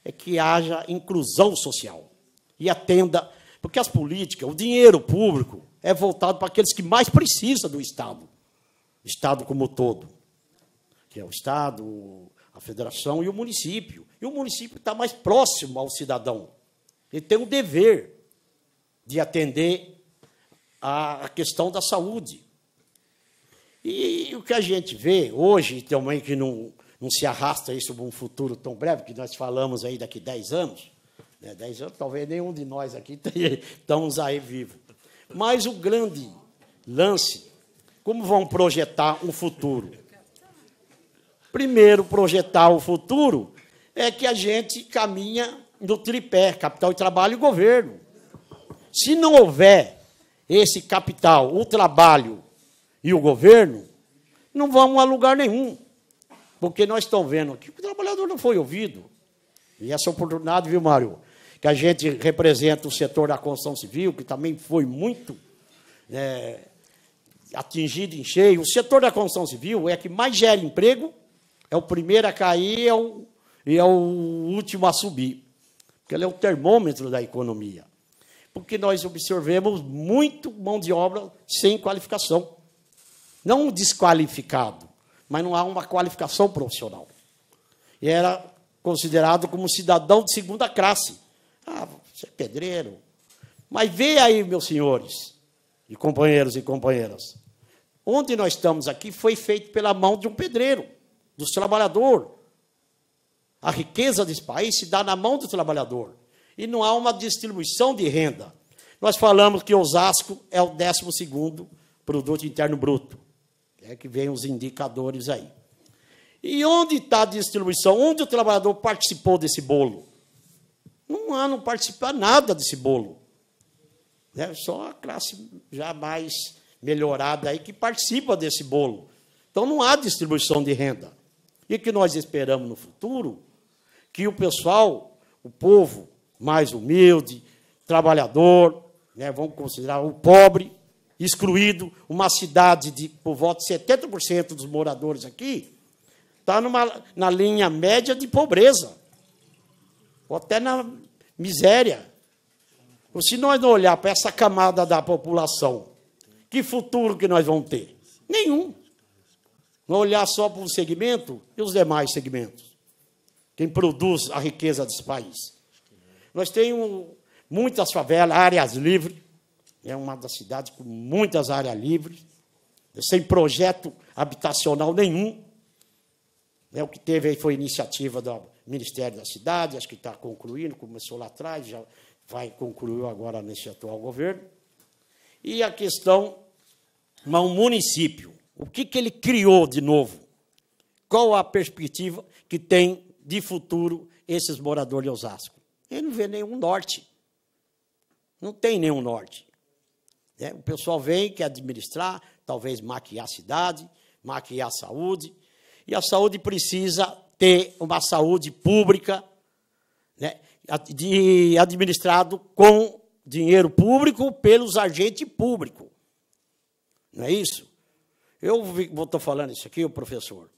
É que haja inclusão social e atenda, porque as políticas, o dinheiro público é voltado para aqueles que mais precisam do Estado. Estado como todo, que é o Estado, a federação e o município. E o município está mais próximo ao cidadão. Ele tem o dever de atender a questão da saúde. E o que a gente vê hoje, também que não, não se arrasta isso para um futuro tão breve, que nós falamos aí daqui 10 anos, né, 10 anos talvez nenhum de nós aqui estamos aí vivo. Mas o grande lance, como vão projetar um futuro? Primeiro, projetar o futuro é que a gente caminha no tripé, capital, trabalho e governo. Se não houver esse capital, o trabalho e o governo, não vão a lugar nenhum. Porque nós estamos vendo que o trabalhador não foi ouvido. E essa oportunidade, viu, Mário? Que a gente representa o setor da construção civil, que também foi muito é, atingido em cheio. O setor da construção civil é que mais gera emprego, é o primeiro a cair é o, e é o último a subir. Porque ele é o termômetro da economia porque nós absorvemos muito mão de obra sem qualificação. Não desqualificado, mas não há uma qualificação profissional. E era considerado como cidadão de segunda classe. Ah, você é pedreiro. Mas veja aí, meus senhores, e companheiros e companheiras, onde nós estamos aqui foi feito pela mão de um pedreiro, dos trabalhador. A riqueza desse país se dá na mão do trabalhador e não há uma distribuição de renda. Nós falamos que Osasco é o 12 produto interno bruto. É que vem os indicadores aí. E onde está a distribuição? Onde o trabalhador participou desse bolo? Não há, não participa nada desse bolo. É só a classe já mais melhorada aí que participa desse bolo. Então não há distribuição de renda. E que nós esperamos no futuro que o pessoal, o povo, mais humilde, trabalhador, né, vamos considerar o pobre, excluído, uma cidade de por volta de 70% dos moradores aqui está na linha média de pobreza, ou até na miséria. Se nós não olhar para essa camada da população, que futuro que nós vamos ter? Nenhum. Não olhar só para um segmento e os demais segmentos. Quem produz a riqueza desse país. Nós temos muitas favelas, áreas livres. É uma das cidades com muitas áreas livres, sem projeto habitacional nenhum. É, o que teve aí foi iniciativa do Ministério da Cidade, acho que está concluindo, começou lá atrás, já vai concluir agora nesse atual governo. E a questão, mas o município, o que, que ele criou de novo? Qual a perspectiva que tem de futuro esses moradores de Osasco? Ele não vê nenhum norte. Não tem nenhum norte. Né? O pessoal vem, quer administrar, talvez maquiar a cidade, maquiar a saúde. E a saúde precisa ter uma saúde pública, né? de, administrado com dinheiro público pelos agentes públicos. Não é isso? Eu estou falando isso aqui, o professor.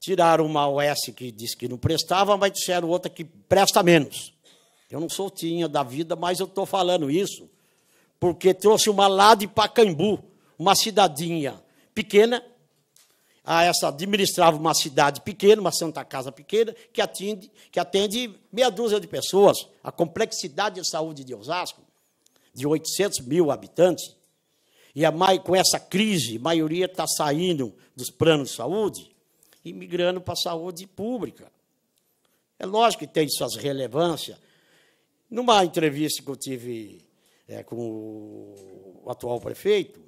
Tiraram uma OS que disse que não prestava, mas disseram outra que presta menos. Eu não sou tinha da vida, mas eu estou falando isso porque trouxe uma lá de Pacaembu, uma cidadinha pequena. A ah, essa administrava uma cidade pequena, uma santa casa pequena, que atende, que atende meia dúzia de pessoas. A complexidade de saúde de Osasco, de 800 mil habitantes, e a, com essa crise, a maioria está saindo dos planos de saúde e migrando para a saúde pública. É lógico que tem suas relevâncias, numa entrevista que eu tive é, com o atual prefeito,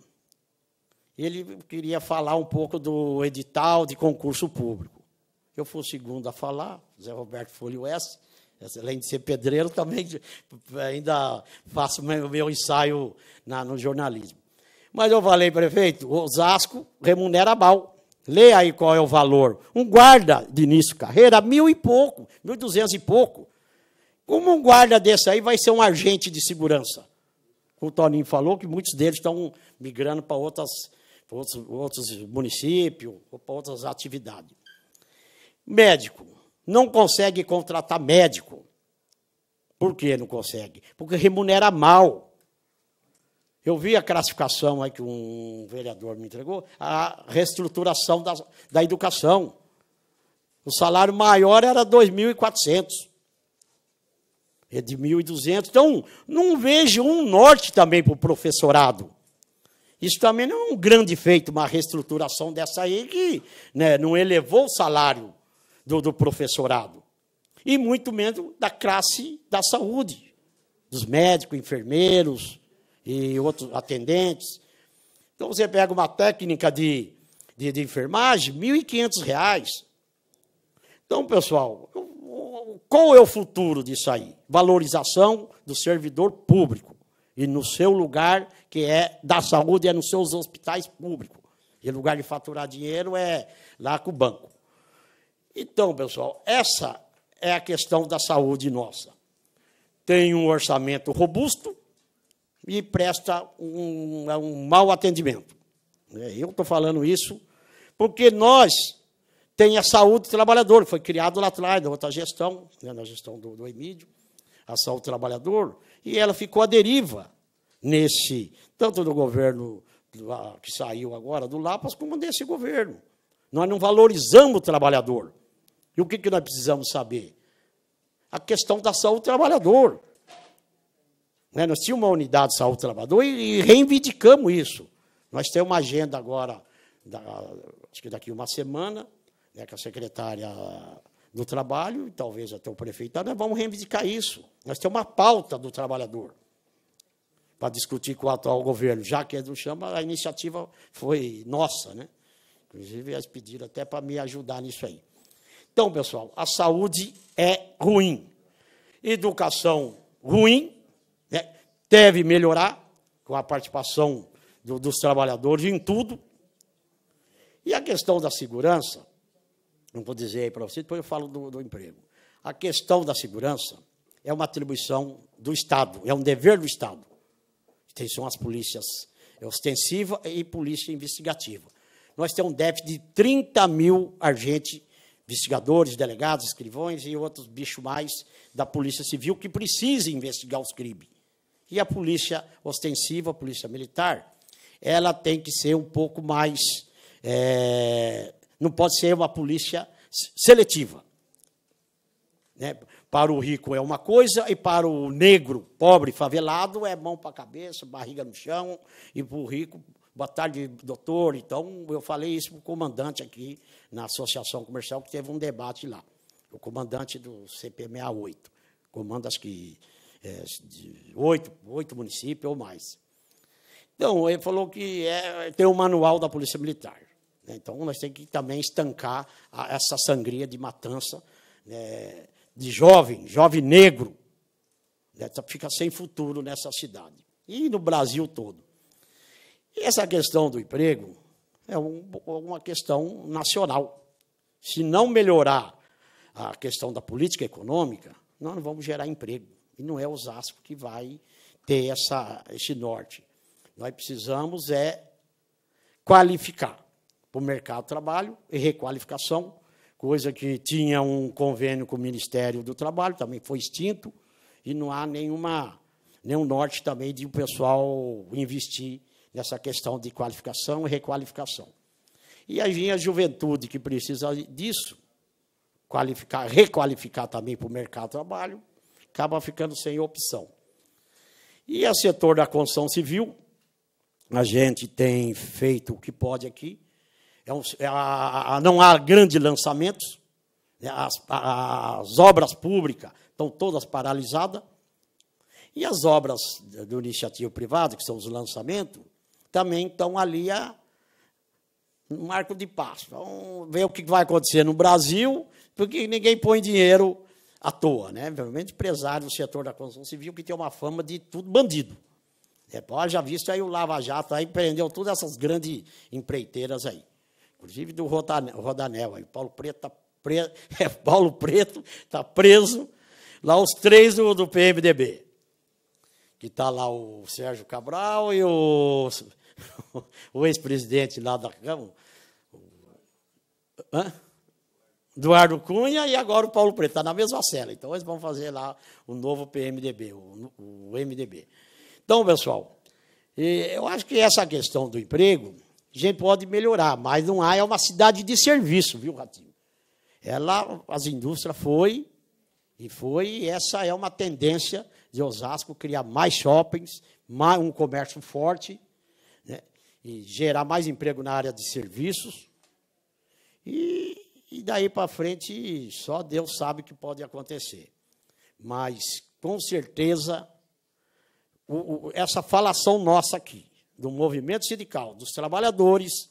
ele queria falar um pouco do edital de concurso público. Eu fui o segundo a falar, Zé Roberto Folho S. Além de ser pedreiro, também ainda faço meu, meu ensaio na, no jornalismo. Mas eu falei, prefeito, Osasco remunera mal. Leia aí qual é o valor. Um guarda de início de carreira, mil e pouco, mil duzentos e pouco. Como um guarda desse aí vai ser um agente de segurança? O Toninho falou que muitos deles estão migrando para outras, para outros, outros municípios, ou para outras atividades. Médico. Não consegue contratar médico. Por que não consegue? Porque remunera mal. Eu vi a classificação aí que um vereador me entregou, a reestruturação da, da educação. O salário maior era 2.400 é de 1.200. Então, não vejo um norte também para o professorado. Isso também não é um grande feito, uma reestruturação dessa aí que né, não elevou o salário do, do professorado. E muito menos da classe da saúde, dos médicos, enfermeiros e outros atendentes. Então, você pega uma técnica de, de, de enfermagem, R$ 1.500. Então, pessoal, qual é o futuro disso aí? valorização do servidor público e no seu lugar, que é da saúde, é nos seus hospitais públicos. E lugar de faturar dinheiro é lá com o banco. Então, pessoal, essa é a questão da saúde nossa. Tem um orçamento robusto e presta um, um mau atendimento. É, eu estou falando isso porque nós tem a saúde do trabalhador, foi criado lá atrás, na outra gestão, né, na gestão do, do Emílio ação ao trabalhador, e ela ficou à deriva nesse, tanto do governo ah, que saiu agora do Lapas, como desse governo. Nós não valorizamos o trabalhador. E o que, que nós precisamos saber? A questão da saúde do trabalhador. Né, nós tínhamos uma unidade de saúde do trabalhador e, reivindicamos isso. Nós temos uma agenda agora, acho que daqui uma semana, né, que a secretária no trabalho, e talvez até o prefeito, nós vamos reivindicar isso. Nós temos uma pauta do trabalhador para discutir com o atual governo, já que é do Chama, a iniciativa foi nossa, né? Inclusive, eles pediram até para me ajudar nisso aí. Então, pessoal, a saúde é ruim. Educação ruim, né? deve melhorar com a participação do, dos trabalhadores em tudo. E a questão da segurança, não vou dizer aí para vocês, depois eu falo do, do emprego. A questão da segurança é uma atribuição do Estado, é um dever do Estado. Tem, são as polícias ostensiva e polícia investigativa. Nós temos um déficit de 30 mil agentes, investigadores, delegados, escrivões e outros bichos mais da Polícia Civil que precisa investigar os crimes. E a polícia ostensiva, a polícia militar, ela tem que ser um pouco mais é, não pode ser uma polícia seletiva. Né? Para o rico é uma coisa, e para o negro, pobre, favelado, é mão para a cabeça, barriga no chão, e para o rico, boa tarde, doutor. Então, eu falei isso para o comandante aqui na Associação Comercial, que teve um debate lá. O comandante do CP68, comanda acho que é, oito, oito municípios ou mais. Então, ele falou que é, tem um manual da Polícia Militar. Né? Então, nós temos que também estancar essa sangria de matança né, de jovem, jovem negro, né, fica sem futuro nessa cidade e no Brasil todo. E essa questão do emprego é um, uma questão nacional. Se não melhorar a questão da política econômica, nós não vamos gerar emprego. E não é Osasco que vai ter essa, esse norte. Nós precisamos é qualificar para o mercado de trabalho e requalificação, coisa que tinha um convênio com o Ministério do Trabalho, também foi extinto, e não há nenhuma, nenhum norte também de o pessoal investir nessa questão de qualificação e requalificação. E aí vinha a juventude que precisa disso, qualificar, requalificar também para o mercado de trabalho, acaba ficando sem opção. E a setor da construção civil, a gente tem feito o que pode aqui, é um, é a, a, não há grandes lançamentos, né? as, as obras públicas estão todas paralisadas, e as obras do iniciativa privada, que são os lançamentos, também estão ali a, marco de passo. Vamos então, ver o que vai acontecer no Brasil, porque ninguém põe dinheiro à toa, né? Provavelmente empresário do setor da construção civil que tem uma fama de tudo bandido. É, já visto aí o Lava Jato aí prendeu todas essas grandes empreiteiras aí inclusive do Rodanel. Rodanel aí, Paulo Preto está preso, é, Paulo Preto está preso, lá os três do, do PMDB, que está lá o Sérgio Cabral e o, o ex-presidente lá da Câmara, Eduardo Cunha e agora o Paulo Preto, está na mesma cela. Então, eles vão fazer lá o novo PMDB, o, o MDB. Então, pessoal, eu acho que essa questão do emprego, a gente pode melhorar, mas não há, é uma cidade de serviço, viu, Ratinho? Ela, as indústrias foi e foi, e essa é uma tendência de Osasco criar mais shoppings, mais, um comércio forte, né, e gerar mais emprego na área de serviços. E, e daí para frente, só Deus sabe o que pode acontecer. Mas, com certeza, o, o, essa falação nossa aqui, do movimento sindical, dos trabalhadores,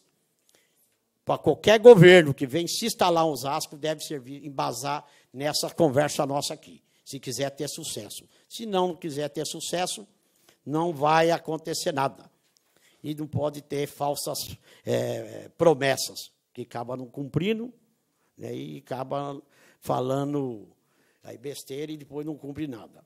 para qualquer governo que vem se instalar uns Osasco, deve servir, embasar nessa conversa nossa aqui, se quiser ter sucesso. Se não quiser ter sucesso, não vai acontecer nada. E não pode ter falsas é, promessas, que acaba não cumprindo, né, e acaba falando aí besteira e depois não cumpre nada.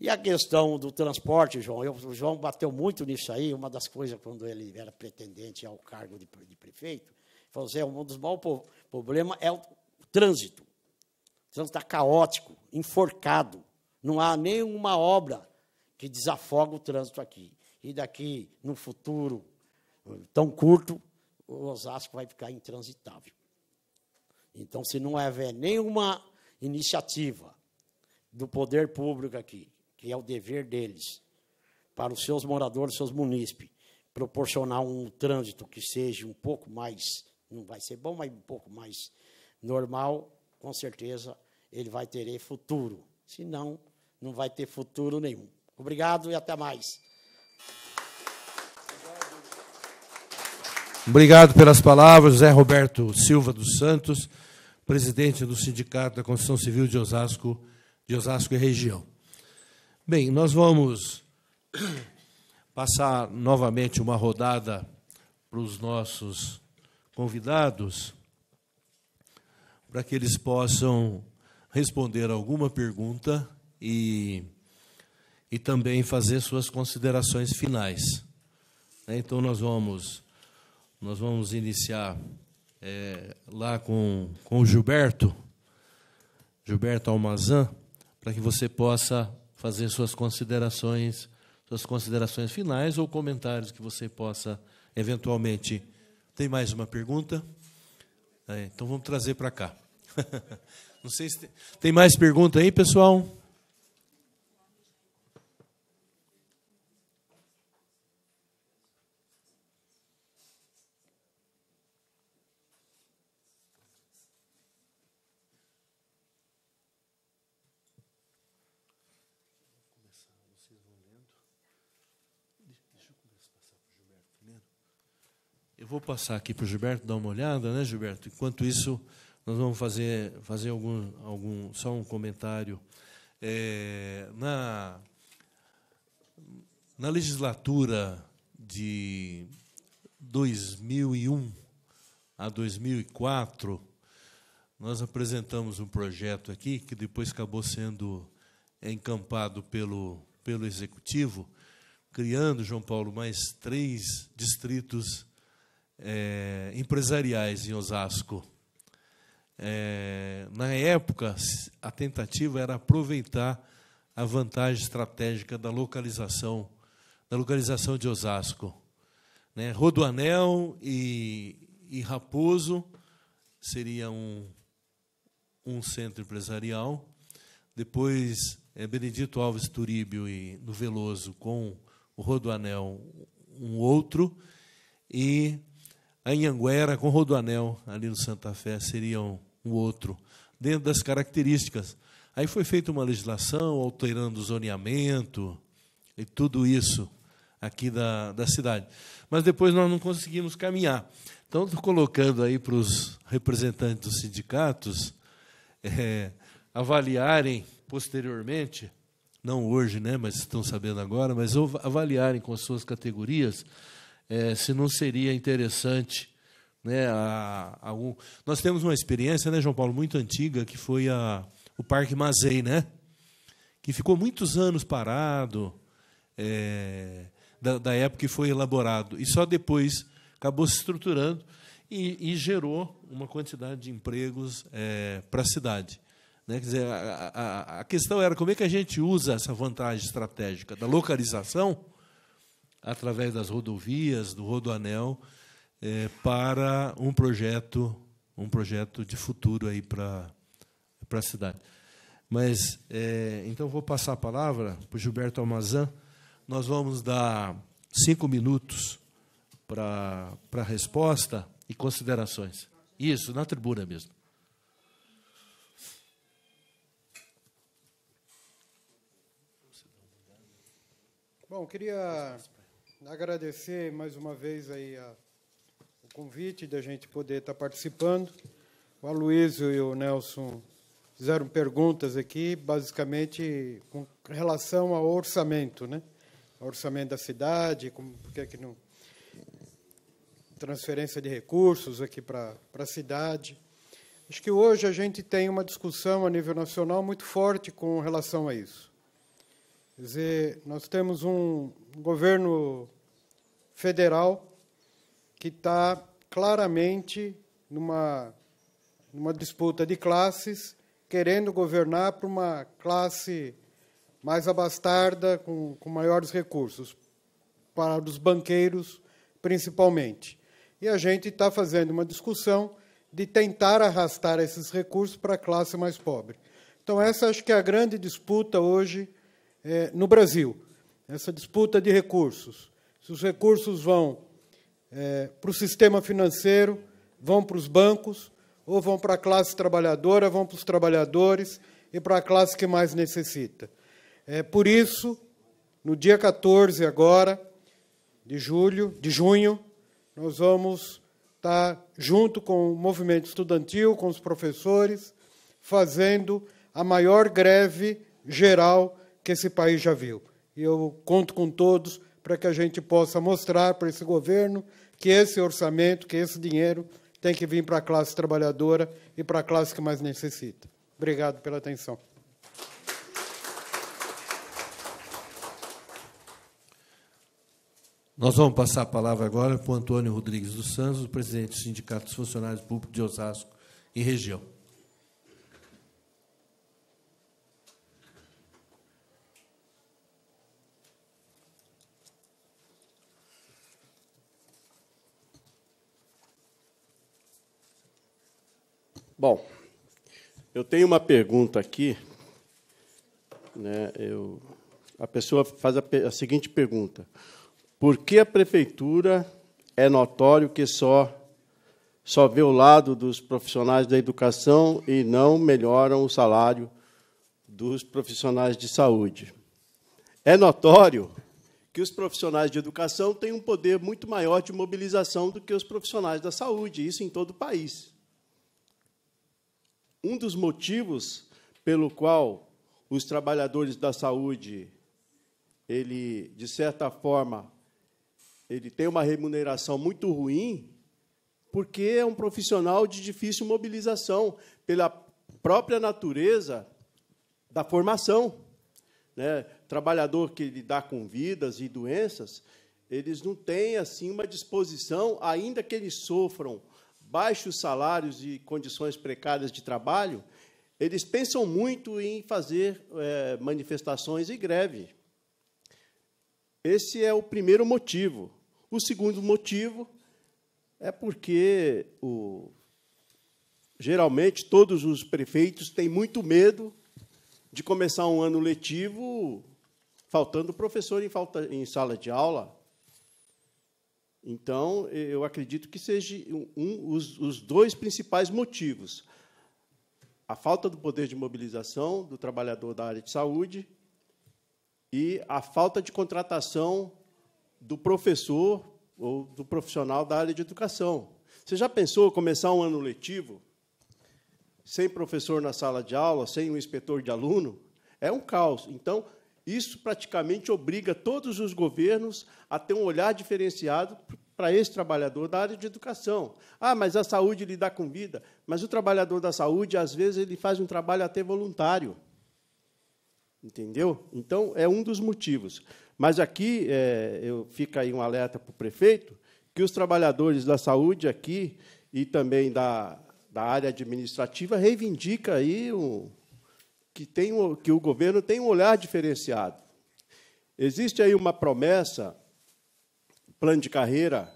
E a questão do transporte, João, eu, o João bateu muito nisso aí, uma das coisas quando ele era pretendente ao cargo de, de prefeito, falou assim, é, um dos maiores problemas é o trânsito. O trânsito está caótico, enforcado. Não há nenhuma obra que desafoga o trânsito aqui. E daqui, no futuro tão curto, o Osasco vai ficar intransitável. Então, se não houver nenhuma iniciativa do poder público aqui, que é o dever deles, para os seus moradores, seus munícipes, proporcionar um trânsito que seja um pouco mais, não vai ser bom, mas um pouco mais normal, com certeza ele vai ter futuro. Se não não vai ter futuro nenhum. Obrigado e até mais. Obrigado pelas palavras, Zé Roberto Silva dos Santos, presidente do Sindicato da Construção Civil de Osasco, de Osasco e região. Bem, nós vamos passar novamente uma rodada para os nossos convidados, para que eles possam responder alguma pergunta e, e também fazer suas considerações finais. Né? Então nós vamos nós vamos iniciar é, lá com, com o Gilberto, Gilberto Almazan, para que você possa fazer suas considerações, suas considerações finais ou comentários que você possa eventualmente. Tem mais uma pergunta? É, então vamos trazer para cá. Não sei se tem... tem mais pergunta aí, pessoal. vou passar aqui para o Gilberto dar uma olhada, né, Gilberto? Enquanto isso, nós vamos fazer, fazer algum, algum, só um comentário. É, na, na legislatura de 2001 a 2004, nós apresentamos um projeto aqui que depois acabou sendo encampado pelo, pelo Executivo, criando, João Paulo, mais três distritos é, empresariais em Osasco. É, na época, a tentativa era aproveitar a vantagem estratégica da localização, da localização de Osasco. Né? Rodoanel e, e Raposo seria um, um centro empresarial. Depois, é, Benedito Alves Turíbio e no Veloso com o Rodoanel, um outro. E a Anhanguera com Rodoanel, ali no Santa Fé, seriam um outro, dentro das características. Aí foi feita uma legislação alterando o zoneamento e tudo isso aqui da, da cidade. Mas depois nós não conseguimos caminhar. Então, estou colocando aí para os representantes dos sindicatos é, avaliarem posteriormente, não hoje, né, mas estão sabendo agora, mas avaliarem com as suas categorias é, se não seria interessante. Né, a, a um... Nós temos uma experiência, né, João Paulo, muito antiga, que foi a, o Parque Mazei, né? que ficou muitos anos parado, é, da, da, época que foi elaborado, e só depois acabou se estruturando e, e gerou uma quantidade de empregos é, para a cidade. Né? Quer dizer, a, a, a questão era como é que a gente usa essa vantagem estratégica da localização através das rodovias, do Rodoanel, é, para um projeto, um projeto de futuro aí para para a cidade. Mas é, então vou passar a palavra para o Gilberto Almazan. Nós vamos dar cinco minutos para para resposta e considerações. Isso na tribuna mesmo. Bom, queria agradecer mais uma vez aí a, o convite da gente poder estar tá participando. O Aloysio e o Nelson fizeram perguntas aqui, basicamente com relação ao orçamento, né? O orçamento da cidade, como, por que, é que não transferência de recursos aqui para a cidade. Acho que hoje a gente tem uma discussão a nível nacional muito forte com relação a isso. Quer dizer, nós temos um, governo federal que está claramente numa, numa disputa de classes, querendo governar para uma classe mais abastarda, com, com maiores recursos, para os banqueiros principalmente. E a gente está fazendo uma discussão de tentar arrastar esses recursos para a classe mais pobre. Então, essa acho que é a grande disputa hoje é, no Brasil essa disputa de recursos. Se os recursos vão é, para o sistema financeiro, vão para os bancos, ou vão para a classe trabalhadora, vão para os trabalhadores e para a classe que mais necessita. É, por isso, no dia 14 agora, de julho, de junho, nós vamos estar tá junto com o movimento estudantil, com os professores, fazendo a maior greve geral que esse país já viu e eu conto com todos para que a gente possa mostrar para esse governo que esse orçamento, que esse dinheiro tem que vir para a classe trabalhadora e para a classe que mais necessita. Obrigado pela atenção. Nós vamos passar a palavra agora para o Antônio Rodrigues dos Santos, o presidente do Sindicato dos Funcionários Públicos de Osasco e Região. Bom, eu tenho uma pergunta aqui. Né, eu, a pessoa faz a, a seguinte pergunta: Por que a prefeitura é notório que só só vê o lado dos profissionais da educação e não melhoram o salário dos profissionais de saúde? É notório que os profissionais de educação têm um poder muito maior de mobilização do que os profissionais da saúde, isso em todo o país. Um dos motivos pelo qual os trabalhadores da saúde, ele de certa forma, ele tem uma remuneração muito ruim, porque é um profissional de difícil mobilização pela própria natureza da formação, né? Trabalhador que lidar com vidas e doenças, eles não têm assim uma disposição, ainda que eles sofram baixos salários e condições precárias de trabalho, eles pensam muito em fazer é, manifestações e greve. Esse é o primeiro motivo. O segundo motivo é porque o, geralmente todos os prefeitos têm muito medo de começar um ano letivo faltando professor em, falta, em sala de aula. Então, eu acredito que seja um, os, os dois principais motivos: a falta do poder de mobilização do trabalhador da área de saúde e a falta de contratação do professor ou do profissional da área de educação. Você já pensou começar um ano letivo sem professor na sala de aula, sem um inspetor de aluno? É um caos. Então, isso praticamente obriga todos os governos a ter um olhar diferenciado para esse trabalhador da área de educação. Ah, mas a saúde lhe dá com vida. Mas o trabalhador da saúde, às vezes, ele faz um trabalho até voluntário. Entendeu? Então, é um dos motivos. Mas aqui, é, eu fica aí um alerta para o prefeito, que os trabalhadores da saúde aqui e também da, da área administrativa reivindica aí um, que, tem, que o governo tem um olhar diferenciado. Existe aí uma promessa, plano de carreira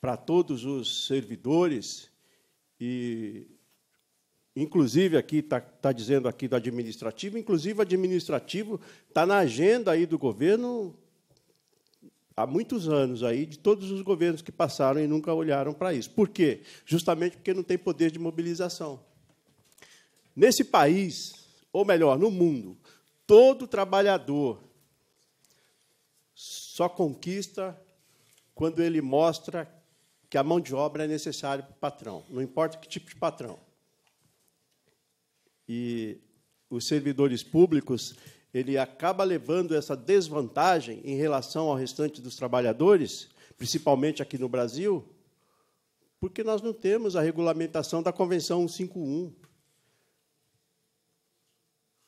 para todos os servidores, e inclusive aqui está tá dizendo aqui do administrativo, inclusive administrativo está na agenda aí do governo há muitos anos aí de todos os governos que passaram e nunca olharam para isso. Por quê? Justamente porque não tem poder de mobilização. Nesse país, ou melhor, no mundo, todo trabalhador só conquista quando ele mostra que a mão de obra é necessária para o patrão, não importa que tipo de patrão. E os servidores públicos, ele acaba levando essa desvantagem em relação ao restante dos trabalhadores, principalmente aqui no Brasil, porque nós não temos a regulamentação da Convenção 151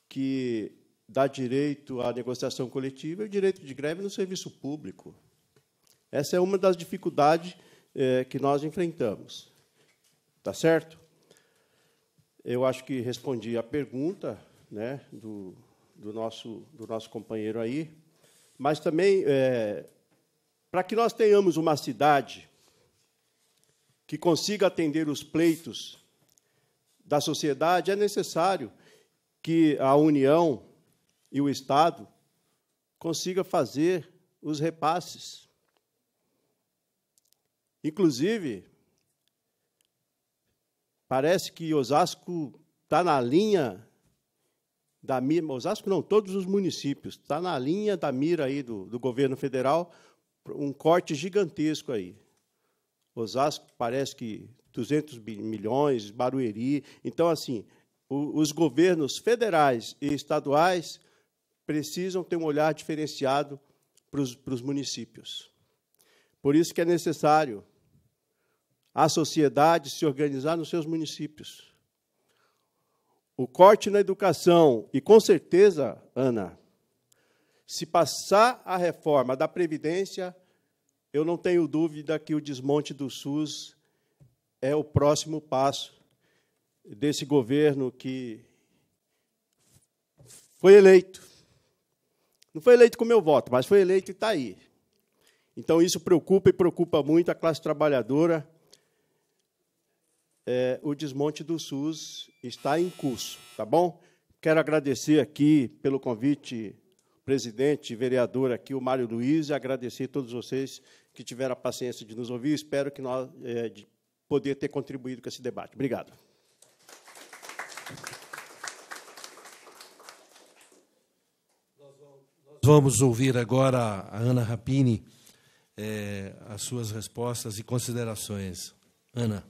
que dá direito à negociação coletiva e o direito de greve no serviço público. Essa é uma das dificuldades é, que nós enfrentamos. Tá certo? Eu acho que respondi a pergunta né, do, do, nosso, do nosso companheiro aí, mas também é, para que nós tenhamos uma cidade que consiga atender os pleitos da sociedade, é necessário que a União e o Estado consiga fazer os repasses. Inclusive, parece que Osasco está na linha da mira, Osasco não, todos os municípios, está na linha da mira aí do, do governo federal, um corte gigantesco aí. Osasco parece que 200 milhões, Barueri. Então, assim, os governos federais e estaduais precisam ter um olhar diferenciado para os, para os municípios. Por isso que é necessário a sociedade se organizar nos seus municípios. O corte na educação, e com certeza, Ana, se passar a reforma da Previdência, eu não tenho dúvida que o desmonte do SUS é o próximo passo desse governo que foi eleito. Não foi eleito com meu voto, mas foi eleito e está aí. Então, isso preocupa e preocupa muito a classe trabalhadora. É, o desmonte do SUS está em curso, tá bom? Quero agradecer aqui pelo convite, presidente e vereador aqui, o Mário Luiz, e agradecer a todos vocês que tiveram a paciência de nos ouvir. Espero que nós é, poder ter contribuído com esse debate. Obrigado. Vamos ouvir agora a Ana Rapini, é, as suas respostas e considerações. Ana.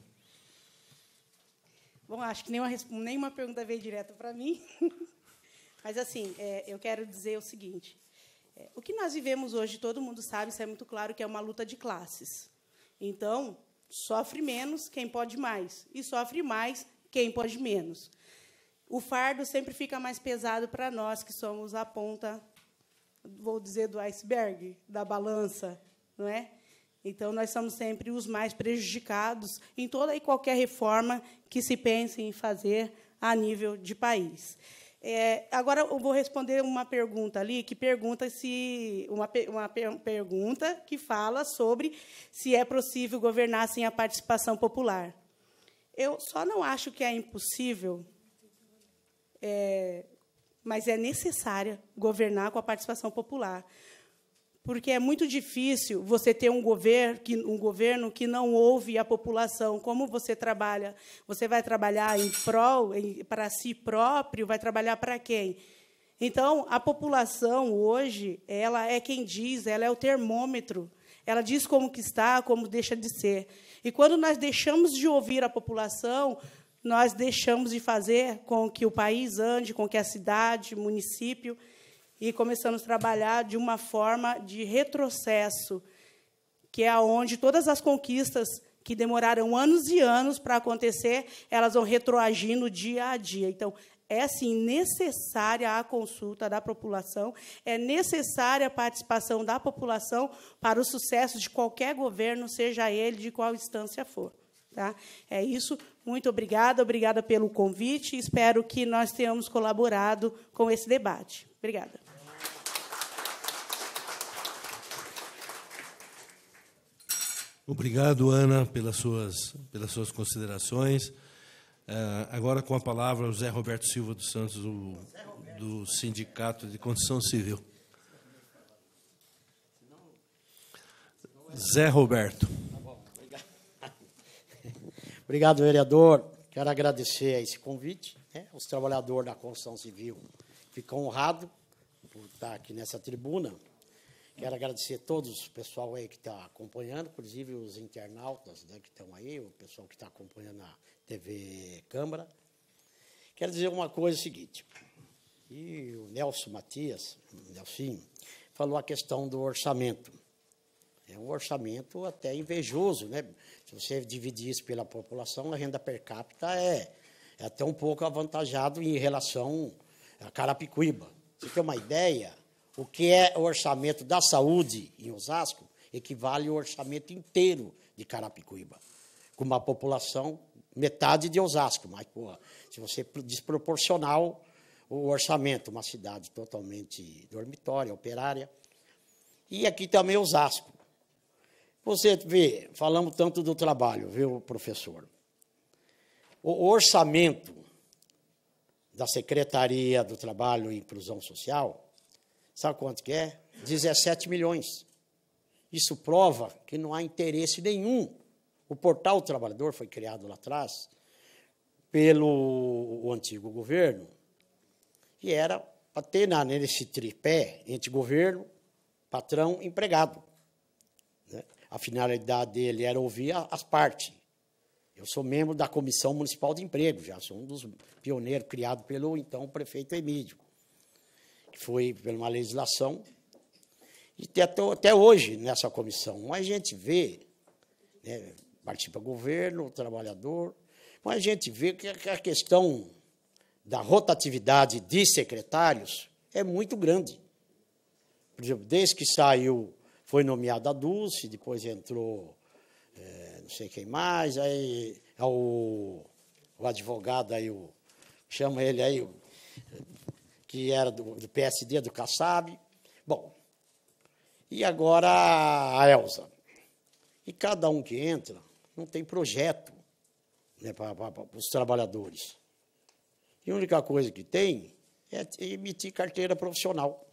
Bom, acho que nenhuma, nenhuma pergunta veio direto para mim. Mas, assim, é, eu quero dizer o seguinte. É, o que nós vivemos hoje, todo mundo sabe, isso é muito claro, que é uma luta de classes. Então, sofre menos quem pode mais. E sofre mais quem pode menos. O fardo sempre fica mais pesado para nós, que somos a ponta vou dizer, do iceberg, da balança, não é? Então, nós somos sempre os mais prejudicados em toda e qualquer reforma que se pense em fazer a nível de país. É, agora, eu vou responder uma pergunta ali, que pergunta se uma, uma pergunta que fala sobre se é possível governar sem a participação popular. Eu só não acho que é impossível é, mas é necessária governar com a participação popular. Porque é muito difícil você ter um governo, que, um governo que não ouve a população. Como você trabalha? Você vai trabalhar em prol, para si próprio? Vai trabalhar para quem? Então, a população hoje, ela é quem diz, ela é o termômetro. Ela diz como que está, como deixa de ser. E quando nós deixamos de ouvir a população, nós deixamos de fazer com que o país ande, com que a cidade, município, e começamos a trabalhar de uma forma de retrocesso, que é onde todas as conquistas que demoraram anos e anos para acontecer, elas vão retroagindo dia a dia. Então, é sim necessária a consulta da população, é necessária a participação da população para o sucesso de qualquer governo, seja ele de qual instância for. Tá? É isso. Muito obrigada, obrigada pelo convite. Espero que nós tenhamos colaborado com esse debate. Obrigada. Obrigado, Ana, pelas suas, pelas suas considerações. Uh, agora, com a palavra, o Zé Roberto Silva dos Santos, do, do Sindicato de Condição Civil. Zé Roberto. Obrigado, vereador. Quero agradecer a esse convite, né, os trabalhadores da construção civil ficam honrados por estar aqui nessa tribuna. Quero agradecer a todos o pessoal aí que está acompanhando, inclusive os internautas né, que estão aí, o pessoal que está acompanhando a TV Câmara. Quero dizer uma coisa seguinte. E o Nelson Matias, Nelson, falou a questão do orçamento. É um orçamento até invejoso, né? Se você dividir isso pela população, a renda per capita é, é até um pouco avantajado em relação a Carapicuíba. Você tem uma ideia? O que é o orçamento da saúde em Osasco equivale ao orçamento inteiro de Carapicuíba, com uma população metade de Osasco. Mas, porra, se você desproporcional o orçamento, uma cidade totalmente dormitória, operária. E aqui também Osasco. Você vê, falamos tanto do trabalho, viu, professor? O orçamento da Secretaria do Trabalho e Inclusão Social, sabe quanto que é? 17 milhões. Isso prova que não há interesse nenhum. O portal do trabalhador foi criado lá atrás pelo antigo governo e era para ter nesse tripé entre governo, patrão, empregado a finalidade dele era ouvir as partes. Eu sou membro da Comissão Municipal de Emprego, já sou um dos pioneiros criado pelo então prefeito Emílio, que foi pela uma legislação. E até, até hoje, nessa comissão, a gente vê, né, participa governo, trabalhador, mas a gente vê que a questão da rotatividade de secretários é muito grande. Por exemplo, desde que saiu foi nomeada a Dulce, depois entrou é, não sei quem mais, aí é o, o advogado aí, o, chama ele aí, o, que era do, do, PSD, do Kassab. Bom, e agora a Elza. E cada um que entra não tem projeto né, para, para os trabalhadores. E a única coisa que tem é emitir carteira profissional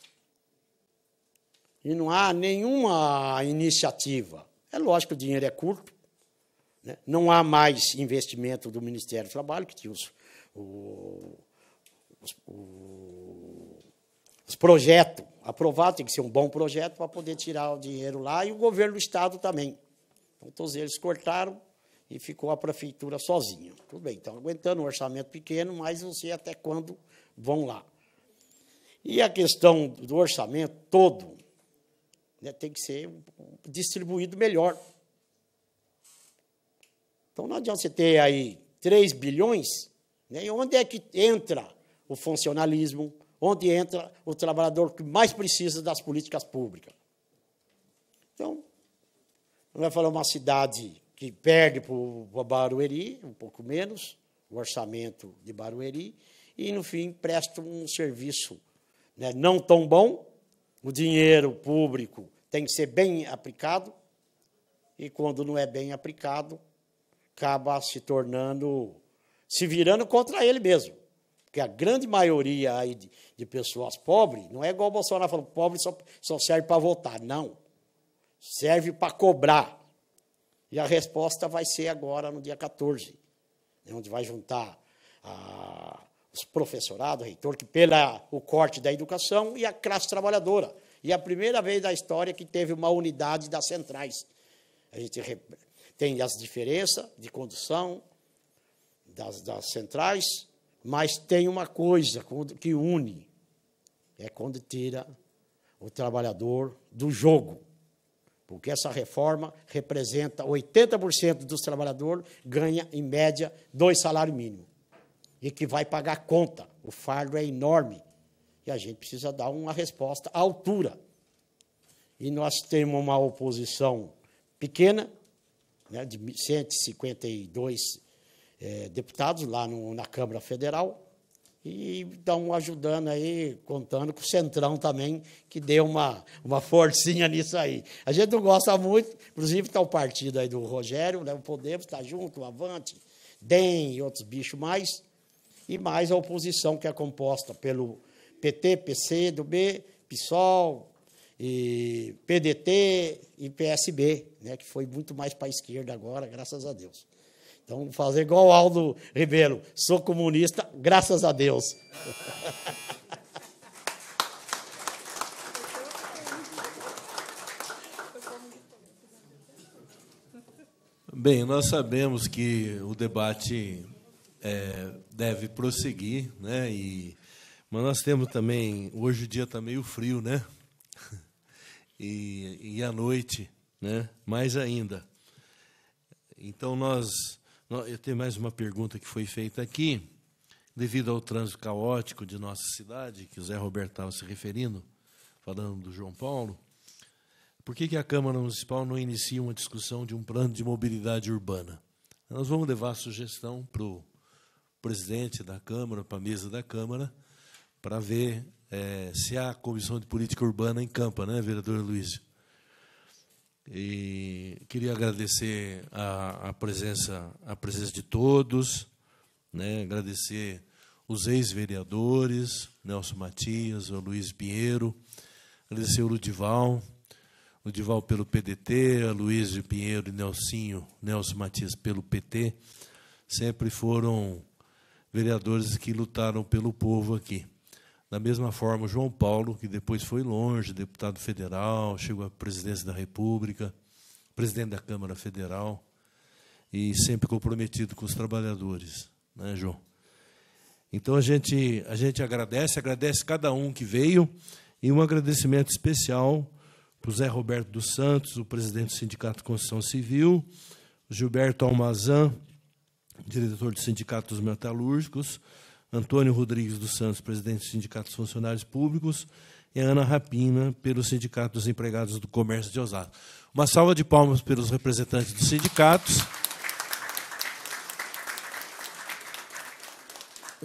e não há nenhuma iniciativa. É lógico que o dinheiro é curto, né? não há mais investimento do Ministério do Trabalho, que tinha os, os, os projetos aprovados, tem que ser um bom projeto para poder tirar o dinheiro lá, e o governo do Estado também. Então, todos eles cortaram e ficou a prefeitura sozinha. Tudo bem, estão aguentando um orçamento pequeno, mas não sei até quando vão lá. E a questão do orçamento todo, né, tem que ser distribuído melhor. Então não adianta você ter aí 3 bilhões, né, e onde é que entra o funcionalismo, onde entra o trabalhador que mais precisa das políticas públicas. Então, não vai falar uma cidade que perde para o Barueri, um pouco menos, o orçamento de Barueri, e, no fim, presta um serviço né, não tão bom, o dinheiro público tem que ser bem aplicado, e quando não é bem aplicado, acaba se tornando, se virando contra ele mesmo. Porque a grande maioria aí de, de pessoas pobres, não é igual o Bolsonaro falando, pobre só, só serve para votar. Não. Serve para cobrar. E a resposta vai ser agora, no dia 14, onde vai juntar a, ah, os professorados, reitor, que pela o corte da educação e a classe trabalhadora. E a primeira vez da história que teve uma unidade das centrais. A gente tem as diferenças de condução das, das centrais, mas tem uma coisa que une: é quando tira o trabalhador do jogo. Porque essa reforma representa 80% dos trabalhadores ganha, em média, dois salários mínimos. E que vai pagar conta. O fardo é enorme. E a gente precisa dar uma resposta à altura. E nós temos uma oposição pequena, né, de 152 é, eh, deputados lá no, na Câmara Federal, e estão ajudando aí, contando com o Centrão também, que deu uma, uma forcinha nisso aí. A gente não gosta muito, inclusive está o partido aí do Rogério, né, o Podemos está junto, o Avante, DEM e outros bichos mais, e mais a oposição que é composta pelo PT, PC, do B, PSOL, e PDT e PSB, né, que foi muito mais para a esquerda agora, graças a Deus. Então, fazer igual o Aldo Ribeiro, sou comunista, graças a Deus. Bem, nós sabemos que o debate é, deve prosseguir, né? E mas nós temos também, hoje o dia está meio frio, né? E, e à noite, né? Mais ainda. Então nós, nós, eu tenho mais uma pergunta que foi feita aqui, devido ao trânsito caótico de nossa cidade, que o Zé Roberto estava se referindo, falando do João Paulo. Por que, que a Câmara Municipal não inicia uma discussão de um plano de mobilidade urbana? Nós vamos levar a sugestão para o presidente da Câmara, para a mesa da Câmara, para ver é, se a Comissão de Política Urbana em encampa, né, vereador Luiz? E queria agradecer a, a, presença, a presença de todos, né, agradecer os ex-vereadores, Nelson Matias, o Luiz Pinheiro, agradecer o Ludival, Ludival pelo PDT, a Luiz Pinheiro e Nelsinho, Nelson Matias pelo PT, sempre foram vereadores que lutaram pelo povo aqui. Da mesma forma, João Paulo, que depois foi longe, deputado federal, chegou à presidência da República, presidente da Câmara Federal, e sempre comprometido com os trabalhadores, né, João? Então a gente, a gente agradece, agradece cada um que veio, e um agradecimento especial para o Zé Roberto dos Santos, o presidente do Sindicato de Construção Civil, Gilberto Almazan, diretor do Sindicato dos Metalúrgicos, Antônio Rodrigues dos Santos, presidente do Sindicato dos Funcionários Públicos, e a Ana Rapina, pelo Sindicato dos Empregados do Comércio de Osasco. Uma salva de palmas pelos representantes dos sindicatos.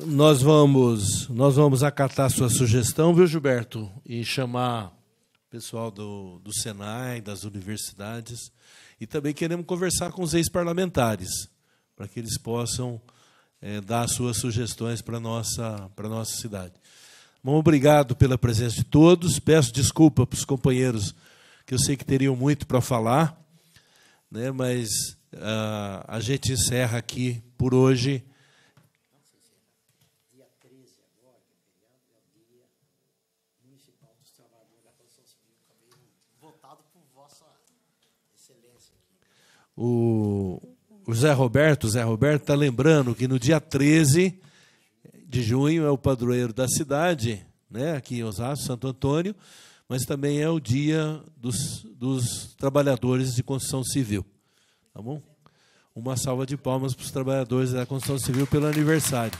Nós vamos, nós vamos acatar sua sugestão, viu, Gilberto? E chamar o pessoal do, do Senai, das universidades. E também queremos conversar com os ex-parlamentares, para que eles possam é, dar suas sugestões para a nossa, nossa cidade. Bom, obrigado pela presença de todos. Peço desculpa para os companheiros, que eu sei que teriam muito para falar, né, mas uh, a gente encerra aqui por hoje. O, o Zé Roberto, Zé Roberto está lembrando que no dia 13 de junho é o padroeiro da cidade, né, aqui em Osasco, Santo Antônio, mas também é o dia dos, dos trabalhadores de construção civil. Tá bom? Uma salva de palmas para os trabalhadores da construção civil pelo aniversário.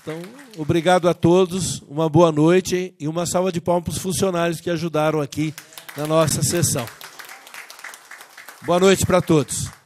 Então, obrigado a todos, uma boa noite e uma salva de palmas para os funcionários que ajudaram aqui na nossa sessão. Boa noite para todos.